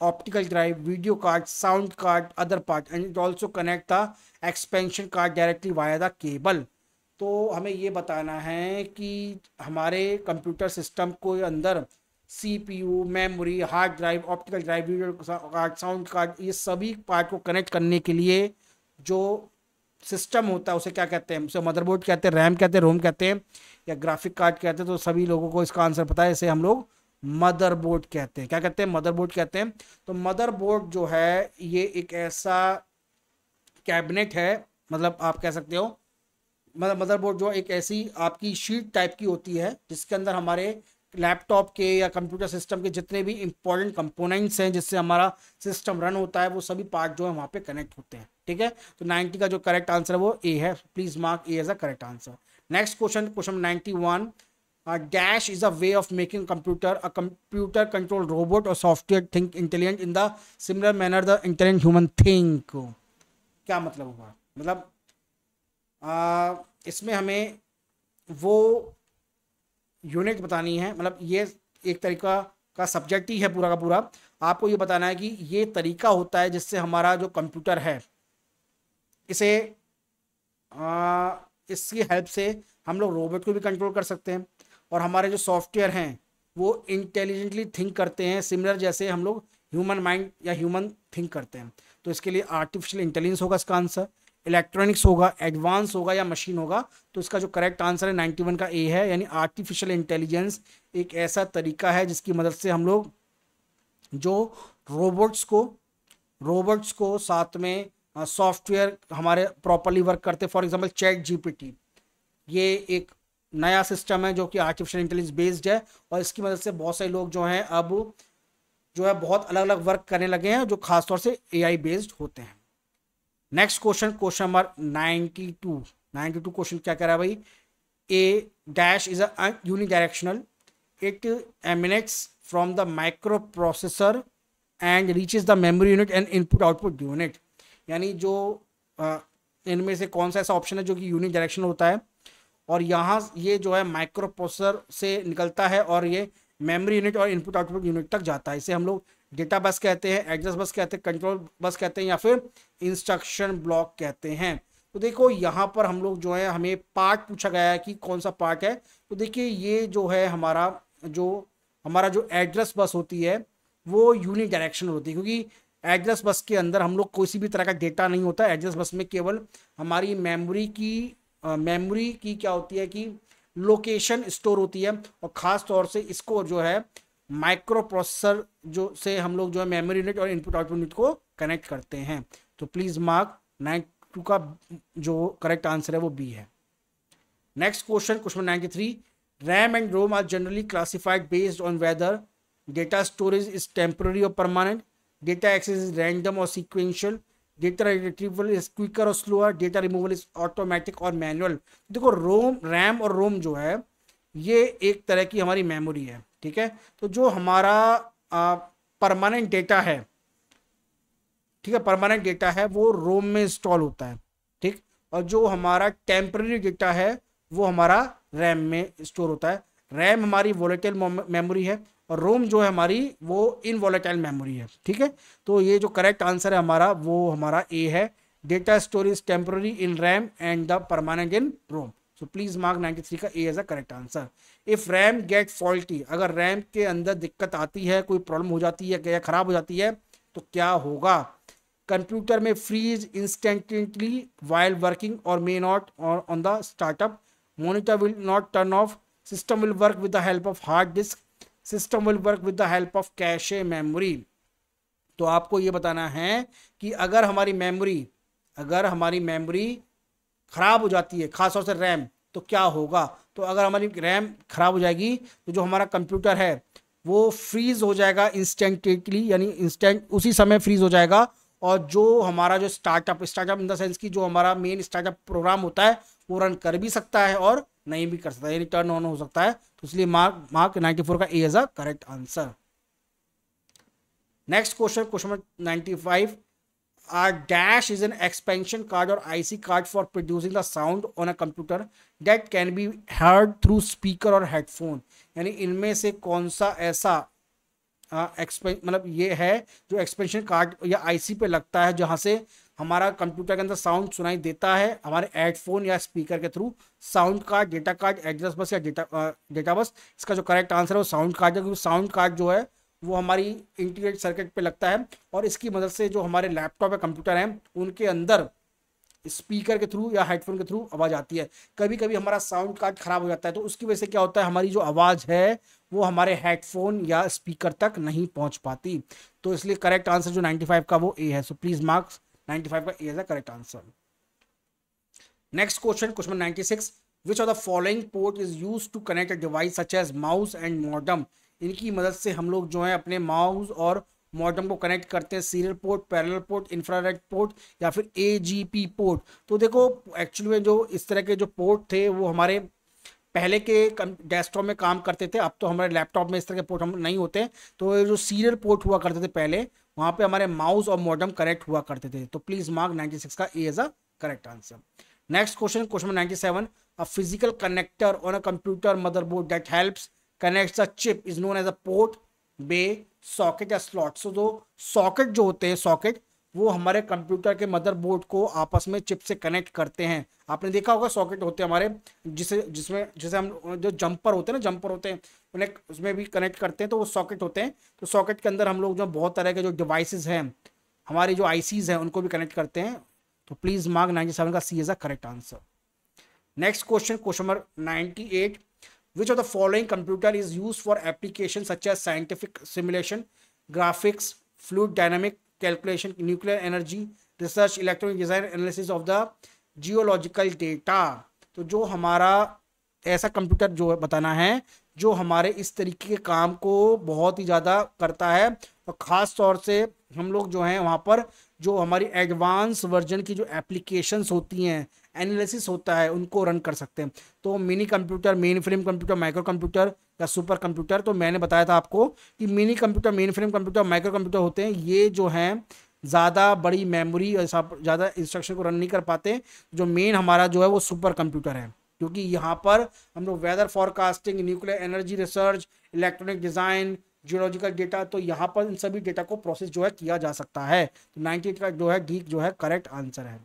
A: optical drive video card sound card other part and it also connect the expansion card directly via the cable तो हमें ये बताना है कि हमारे computer system को अंदर CPU memory hard drive optical drive video card sound card ये सभी पार्ट को कनेक्ट करने के लिए जो सिस्टम होता है उसे क्या कहते हैं उसे मदरबोर्ड कहते हैं रैम कहते हैं रोम कहते हैं या ग्राफिक कार्ड कहते हैं तो सभी लोगों को इसका आंसर पता है इसे हम लोग मदरबोर्ड कहते हैं क्या कहते हैं मदरबोर्ड कहते हैं तो मदरबोर्ड जो है ये एक ऐसा कैबिनेट है मतलब आप कह सकते हो मतलब मदरबोर्ड जो एक ऐसी आपकी शीट टाइप की होती है जिसके अंदर हमारे लैपटॉप के या कंप्यूटर सिस्टम के जितने भी इंपॉर्टेंट कंपोनेंट्स हैं जिससे हमारा सिस्टम रन होता है वो सभी पार्ट जो है वहाँ पे कनेक्ट होते हैं ठीक है तो 90 का जो करेक्ट आंसर है वो ए है please mark A as a correct answer next question question one dash is a way of making computer a computer control robot और software think intelligent in the similar manner the intelligent human think क्या मतलब हुआ मतलब आ, इसमें हमें वो unit बतानी है मतलब ये एक तरीका का सब्जेक्ट ही है पूरा का पूरा आपको ये बताना है कि ये तरीका होता है जिससे हमारा जो कंप्यूटर है इसे आ, इसकी हेल्प से हम लोग रोबोट को भी कंट्रोल कर सकते हैं और हमारे जो सॉफ्टवेयर हैं वो इंटेलिजेंटली थिंक करते हैं सिमिलर जैसे हम लोग ह्यूमन माइंड या ह्यूमन थिंक करते हैं तो इसके लिए आर्टिफिशियल इंटेलिजेंस होगा इसका आंसर इलेक्ट्रॉनिक्स होगा एडवांस होगा या मशीन होगा तो इसका जो करेक्ट आंसर है नाइन्टी वन का ए है यानी आर्टिफिशियल इंटेलिजेंस एक ऐसा तरीका है जिसकी मदद से हम लोग जो रोबोट्स को रोबोट्स को साथ में सॉफ्टवेयर हमारे प्रॉपरली वर्क करते फॉर एग्जांपल चैट जीपीटी ये एक नया सिस्टम है जो कि आर्टिफिशियल इंटेलिजेंस बेस्ड है और इसकी मदद से बहुत सारे लोग जो हैं अब जो है बहुत अलग अलग वर्क करने लगे हैं जो खासतौर से आई बेस्ड होते हैं next question question number ninety two ninety two question क्या कह रहा है भाई A dash is a emanates from the micro processor and reach is the memory unit and input output unit यानी जो इनमें से कौन सा ऐसा ऑप्शन है जो कि यूनिट डायरेक्शनल होता है और यहाँ ये जो है माइक्रो प्रोसेसर से निकलता है और ये मेमोरी यूनिट और इनपुट आउटपुट यूनिट तक जाता है इसे हम लोग डेटा बस कहते हैं एड्रेस बस कहते हैं कंट्रोल बस कहते हैं या फिर इंस्ट्रक्शन ब्लॉक कहते हैं तो देखो यहाँ पर हम लोग जो है हमें पार्ट पूछा गया है कि कौन सा पार्ट है तो देखिए ये जो है हमारा जो हमारा जो एड्रेस बस होती है वो यूनिट डायरेक्शन होती है क्योंकि एड्रेस बस के अंदर हम लोग किसी भी तरह का डेटा नहीं होता एड्रेस बस में केवल हमारी मेमोरी की मेमोरी की क्या होती है कि लोकेशन स्टोर होती है और ख़ास तौर से इसको जो है माइक्रो प्रोसेसर जो से हम लोग जो है मेमोरी यूनिट और इनपुट आउटपुट यूनिट को कनेक्ट करते हैं तो प्लीज़ मार्क नाइन टू का जो करेक्ट आंसर है वो बी है next question question ninety three RAM and ROM are generally classified based on whether data storage is temporary और permanent data access is random और sequential data retrieval is quicker और slower data removal is automatic और manual देखो ROM RAM और रोम जो है ये एक तरह की हमारी मेमोरी है ठीक है तो जो हमारा परमानेंट डेटा है ठीक है परमानेंट डेटा है वो रोम में इंस्टॉल होता है ठीक और जो हमारा टेम्प्ररी डेटा है वो हमारा रैम में स्टोर होता है रैम हमारी वॉलेटाइल मेमोरी है और रोम जो है हमारी वो इन वोलेटाइल मेमोरी है ठीक है तो ये जो करेक्ट आंसर है हमारा वो हमारा ए है data store is in RAM and the permanent in ROM so please mark 93 का A as a correct answer if RAM get faulty अगर रैम के अंदर दिक्कत आती है कोई प्रॉब्लम हो जाती है या खराब हो जाती है तो क्या होगा कंप्यूटर में फ्रीज इंस्टेंटली वाइल वर्किंग और may not on the startup will not turn off system will work with the help of hard disk system will work with the help of cache a memory तो आपको ये बताना है कि अगर हमारी memory अगर हमारी मेमोरी ख़राब हो जाती है ख़ासतौर से रैम तो क्या होगा तो अगर हमारी रैम ख़राब हो जाएगी तो जो हमारा कंप्यूटर है वो फ्रीज़ हो जाएगा इंस्टेंटली यानी इंस्टेंट उसी समय फ्रीज़ हो जाएगा और जो हमारा जो startup startup in the sense की जो हमारा मेन स्टार्टअप प्रोग्राम होता है वो रन कर भी सकता है और नहीं भी कर सकता यानी टर्न ऑन हो सकता है तो इसलिए मार्क मार्क नाइन्टी का A is a correct answer next question question number 95 dash dash is an expansion card or IC card for producing the sound on a computer that can be heard through speaker or headphone यानी इनमें से कौन सा ऐसा मतलब ये है जो एक्सपेंशन कार्ड या आईसी पे लगता है जहाँ से हमारा कंप्यूटर के अंदर साउंड सुनाई देता है हमारे हेडफोन या स्पीकर के through sound card data card address bus या डेटा डेटा बस इसका जो करेक्ट आंसर है वो साउंड कार्ड है क्योंकि साउंड कार्ड जो है वो हमारी इंटीग्रेट सर्किट पे लगता है और इसकी मदद से जो हमारे लैपटॉप या कंप्यूटर हैं उनके अंदर स्पीकर के थ्रू या हेडफोन के थ्रू आवाज़ आती है कभी कभी हमारा साउंड कार्ड ख़राब हो जाता है तो उसकी वजह से क्या होता है हमारी जो आवाज़ है वो हमारे हेडफोन या स्पीकर तक नहीं पहुंच पाती तो इसलिए करेक्ट आंसर जो 95 का वो ए है सो प्लीज़ मार्क्स 95 का A is the correct answer next question question ninety six which of the following port is use to connect a device such as mouse and modem इनकी मदद से हम लोग जो है अपने माउस और मॉडम को कनेक्ट करते हैं serial port parallel port infrared port या फिर ए पोर्ट तो देखो एक्चुअली में जो इस तरह के जो पोर्ट थे वो हमारे पहले के डेस्कटॉप में काम करते थे अब तो हमारे लैपटॉप में इस तरह के पोर्ट हम नहीं होते तो जो सीरियल पोर्ट हुआ करते थे पहले वहाँ पे हमारे माउस और मॉडम करेक्ट हुआ करते थे तो प्लीज़ मार्क 96 का A as a correct answer next question question number 97 a physical connector on a computer motherboard that helps connects a chip is known as a port bay socket या slot so जो socket जो होते हैं socket वो हमारे computer के motherboard को आपस में चिप से कनेक्ट करते हैं आपने देखा होगा सॉकेट होते हैं हमारे जिसे जिसमें जैसे हम जो जंपर होते हैं ना जंपर होते हैं उन्हें उसमें भी कनेक्ट करते हैं तो वो सॉकेट होते हैं तो सॉकेट के अंदर हम लोग जो बहुत तरह के जो डिवाइसेस हैं हमारे जो आईसीज हैं उनको भी कनेक्ट करते हैं तो प्लीज़ मार्क नाइनटी का C is a correct answer next question question number ninety eight Which of the following computer is used for applications such as scientific simulation, graphics, fluid dynamic calculation, nuclear energy, research, electronic design, analysis of the geological data तो जो हमारा ऐसा computer जो है बताना है जो हमारे इस तरीके के काम को बहुत ही ज़्यादा करता है और ख़ास तौर से हम लोग जो हैं वहाँ पर जो हमारी एडवांस वर्जन की जो एप्लीकेशंस होती हैं एनालिसिस होता है उनको रन कर सकते हैं तो mini computer main frame computer micro computer या सुपर कंप्यूटर तो मैंने बताया था आपको कि mini computer main frame computer micro computer होते हैं ये जो हैं ज़्यादा बड़ी मेमोरी और ज़्यादा इंस्ट्रक्शन को रन नहीं कर पाते जो मेन हमारा जो है वो सुपर कंप्यूटर है क्योंकि यहाँ पर हम लोग weather forecasting nuclear energy research electronic design geological data तो यहाँ पर इन सभी डेटा को प्रोसेस जो है किया जा सकता है तो नाइनटी का जो है डीक जो है करेक्ट आंसर है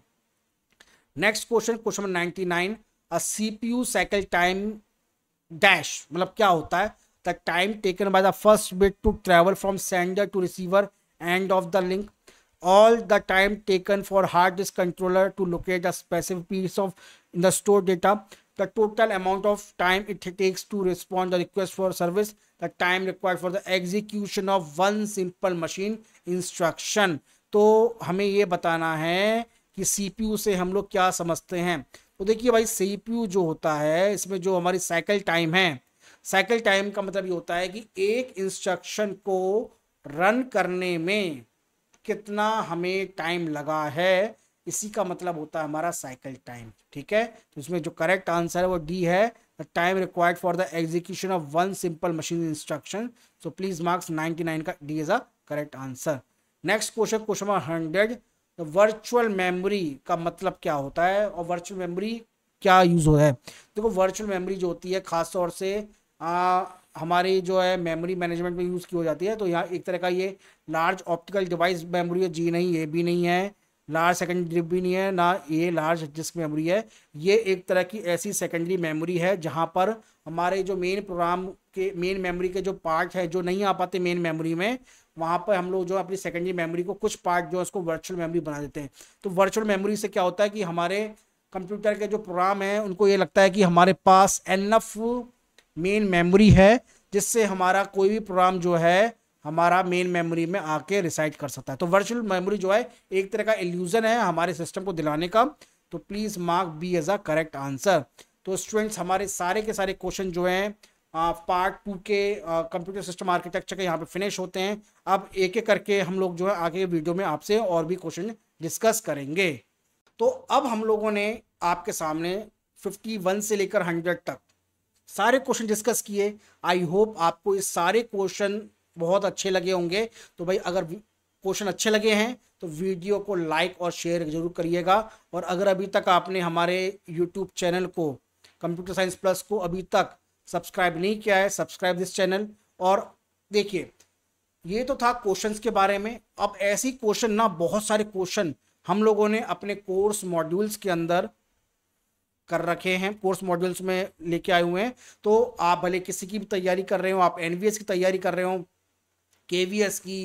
A: next question question ninety nine a cycle time dash मतलब क्या होता है the time taken by the first bit to travel from sender to receiver end of the link all the time taken for hard disk controller to locate the specific piece of in the store data the total amount of time it takes to respond the request for service the time require for the execution of one simple machine instruction तो हमें ये बताना है कि CPU से हम लोग क्या समझते हैं तो देखिए भाई सीपीयू जो होता है इसमें जो हमारी साइकिल टाइम है साइकिल टाइम का मतलब ये होता है कि एक इंस्ट्रक्शन को रन करने में कितना हमें टाइम लगा है इसी का मतलब होता है हमारा साइकिल टाइम ठीक है तो इसमें जो करेक्ट आंसर है वो डी है time required for the execution of one simple machine instruction so please marks 99 का D is a correct answer next question question number hundred तो वर्चुअल मेमोरी का मतलब क्या होता है और वर्चुअल मेमोरी क्या यूज़ हो रहा है देखो वर्चुअल मेमोरी जो होती है ख़ास तौर से आ, हमारी जो है मेमोरी मैनेजमेंट में यूज़ की हो जाती है तो यहाँ एक तरह का ये लार्ज ऑप्टिकल डिवाइस मेमोरी है जी नहीं ये भी नहीं है लार्ज सेकेंडरी भी नहीं है ना ये लार्ज डिस्क मेमोरी है ये एक तरह की ऐसी सेकेंडरी मेमोरी है जहाँ पर हमारे जो मेन प्रोग्राम के मेन मेमोरी के जो पार्ट है जो नहीं आ पाते मेन मेमोरी में वहाँ पर हम लोग जो अपनी सेकेंडरी मेमोरी को कुछ पार्ट जो है उसको वर्चुअल मेमोरी बना देते हैं तो वर्चुअल मेमोरी से क्या होता है कि हमारे कंप्यूटर के जो प्रोग्राम हैं उनको ये लगता है कि हमारे पास एनफ मेन मेमोरी है जिससे हमारा कोई भी प्रोग्राम जो है हमारा मेन मेमोरी में आके रिसाइट कर सकता है तो वर्चुअल मेमोरी जो है एक तरह का एल्यूजन है हमारे सिस्टम को दिलाने का तो please mark B as a correct answer तो स्टूडेंट्स हमारे सारे के सारे क्वेश्चन जो हैं पार्ट टू के कंप्यूटर सिस्टम आर्किटेक्चर के यहाँ पे फिनिश होते हैं अब एक एक करके हम लोग जो है आगे वीडियो में आपसे और भी क्वेश्चन डिस्कस करेंगे तो अब हम लोगों ने आपके सामने 51 से लेकर 100 तक सारे क्वेश्चन डिस्कस किए आई होप आपको इस सारे क्वेश्चन बहुत अच्छे लगे होंगे तो भाई अगर क्वेश्चन अच्छे लगे हैं तो वीडियो को लाइक और शेयर जरूर करिएगा और अगर अभी तक आपने हमारे यूट्यूब चैनल को कंप्यूटर साइंस प्लस को अभी तक सब्सक्राइब नहीं किया है सब्सक्राइब दिस चैनल और देखिए ये तो था क्वेश्चंस के बारे में अब ऐसी क्वेश्चन ना बहुत सारे क्वेश्चन हम लोगों ने अपने कोर्स मॉड्यूल्स के अंदर कर रखे हैं कोर्स मॉड्यूल्स में लेके आए हुए हैं तो आप भले किसी की भी तैयारी कर रहे हो आप एनवीएस की तैयारी कर रहे हो के की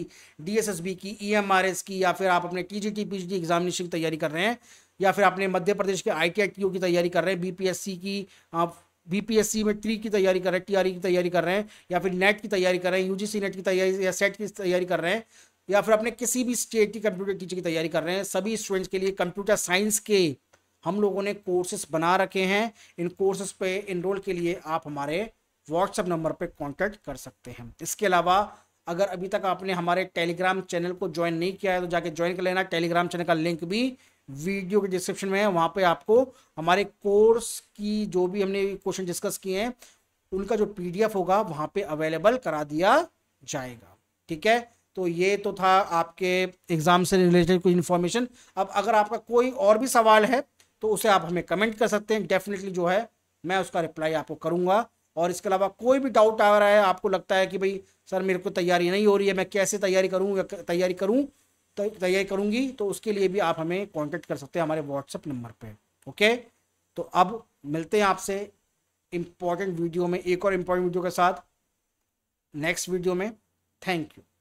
A: डीएसएसबी की ईएमआरएस e की या फिर आप अपने टीजीटी पीजीटी एग्जामिनेशन की तैयारी कर रहे हैं या फिर आपने मध्य प्रदेश के आई टी की तैयारी कर रहे हैं बीपीएससी की आप बीपीएससी में थ्री की तैयारी कर रहे हैं टीआरई e की तैयारी कर रहे हैं या फिर नेट की तैयारी कर रहे हैं यूजीसी नेट की तैयारी या सेट की तैयारी कर रहे हैं या फिर अपने किसी भी स्टेट की कंप्यूटर टीचर की तैयारी कर रहे हैं सभी स्टूडेंट्स के लिए कंप्यूटर साइंस के हम लोगों ने कोर्सेस बना रखे हैं इन कोर्सेज पे इनरोल के लिए आप हमारे व्हाट्सएप नंबर पर कॉन्टैक्ट कर सकते हैं इसके अलावा अगर अभी तक आपने हमारे टेलीग्राम चैनल को ज्वाइन नहीं किया है तो जाके ज्वाइन कर लेना टेलीग्राम चैनल का लिंक भी वीडियो के डिस्क्रिप्शन में है वहां पे आपको हमारे कोर्स की जो भी हमने क्वेश्चन डिस्कस किए हैं उनका जो पीडीएफ होगा वहां पे अवेलेबल करा दिया जाएगा ठीक है तो ये तो था आपके एग्ज़ाम से रिलेटेड कोई इन्फॉर्मेशन अब अगर आपका कोई और भी सवाल है तो उसे आप हमें कमेंट कर सकते हैं डेफिनेटली जो है मैं उसका रिप्लाई आपको करूंगा और इसके अलावा कोई भी डाउट आ रहा है आपको लगता है कि भाई सर मेरे को तैयारी नहीं हो रही है मैं कैसे तैयारी करूँ या तैयारी करूँ तो तैयारी करूंगी तो उसके लिए भी आप हमें कॉन्टेक्ट कर सकते हैं हमारे व्हाट्सएप नंबर पर ओके तो अब मिलते हैं आपसे इम्पॉर्टेंट वीडियो में एक और इम्पॉर्टेंट वीडियो के साथ नेक्स्ट वीडियो में थैंक यू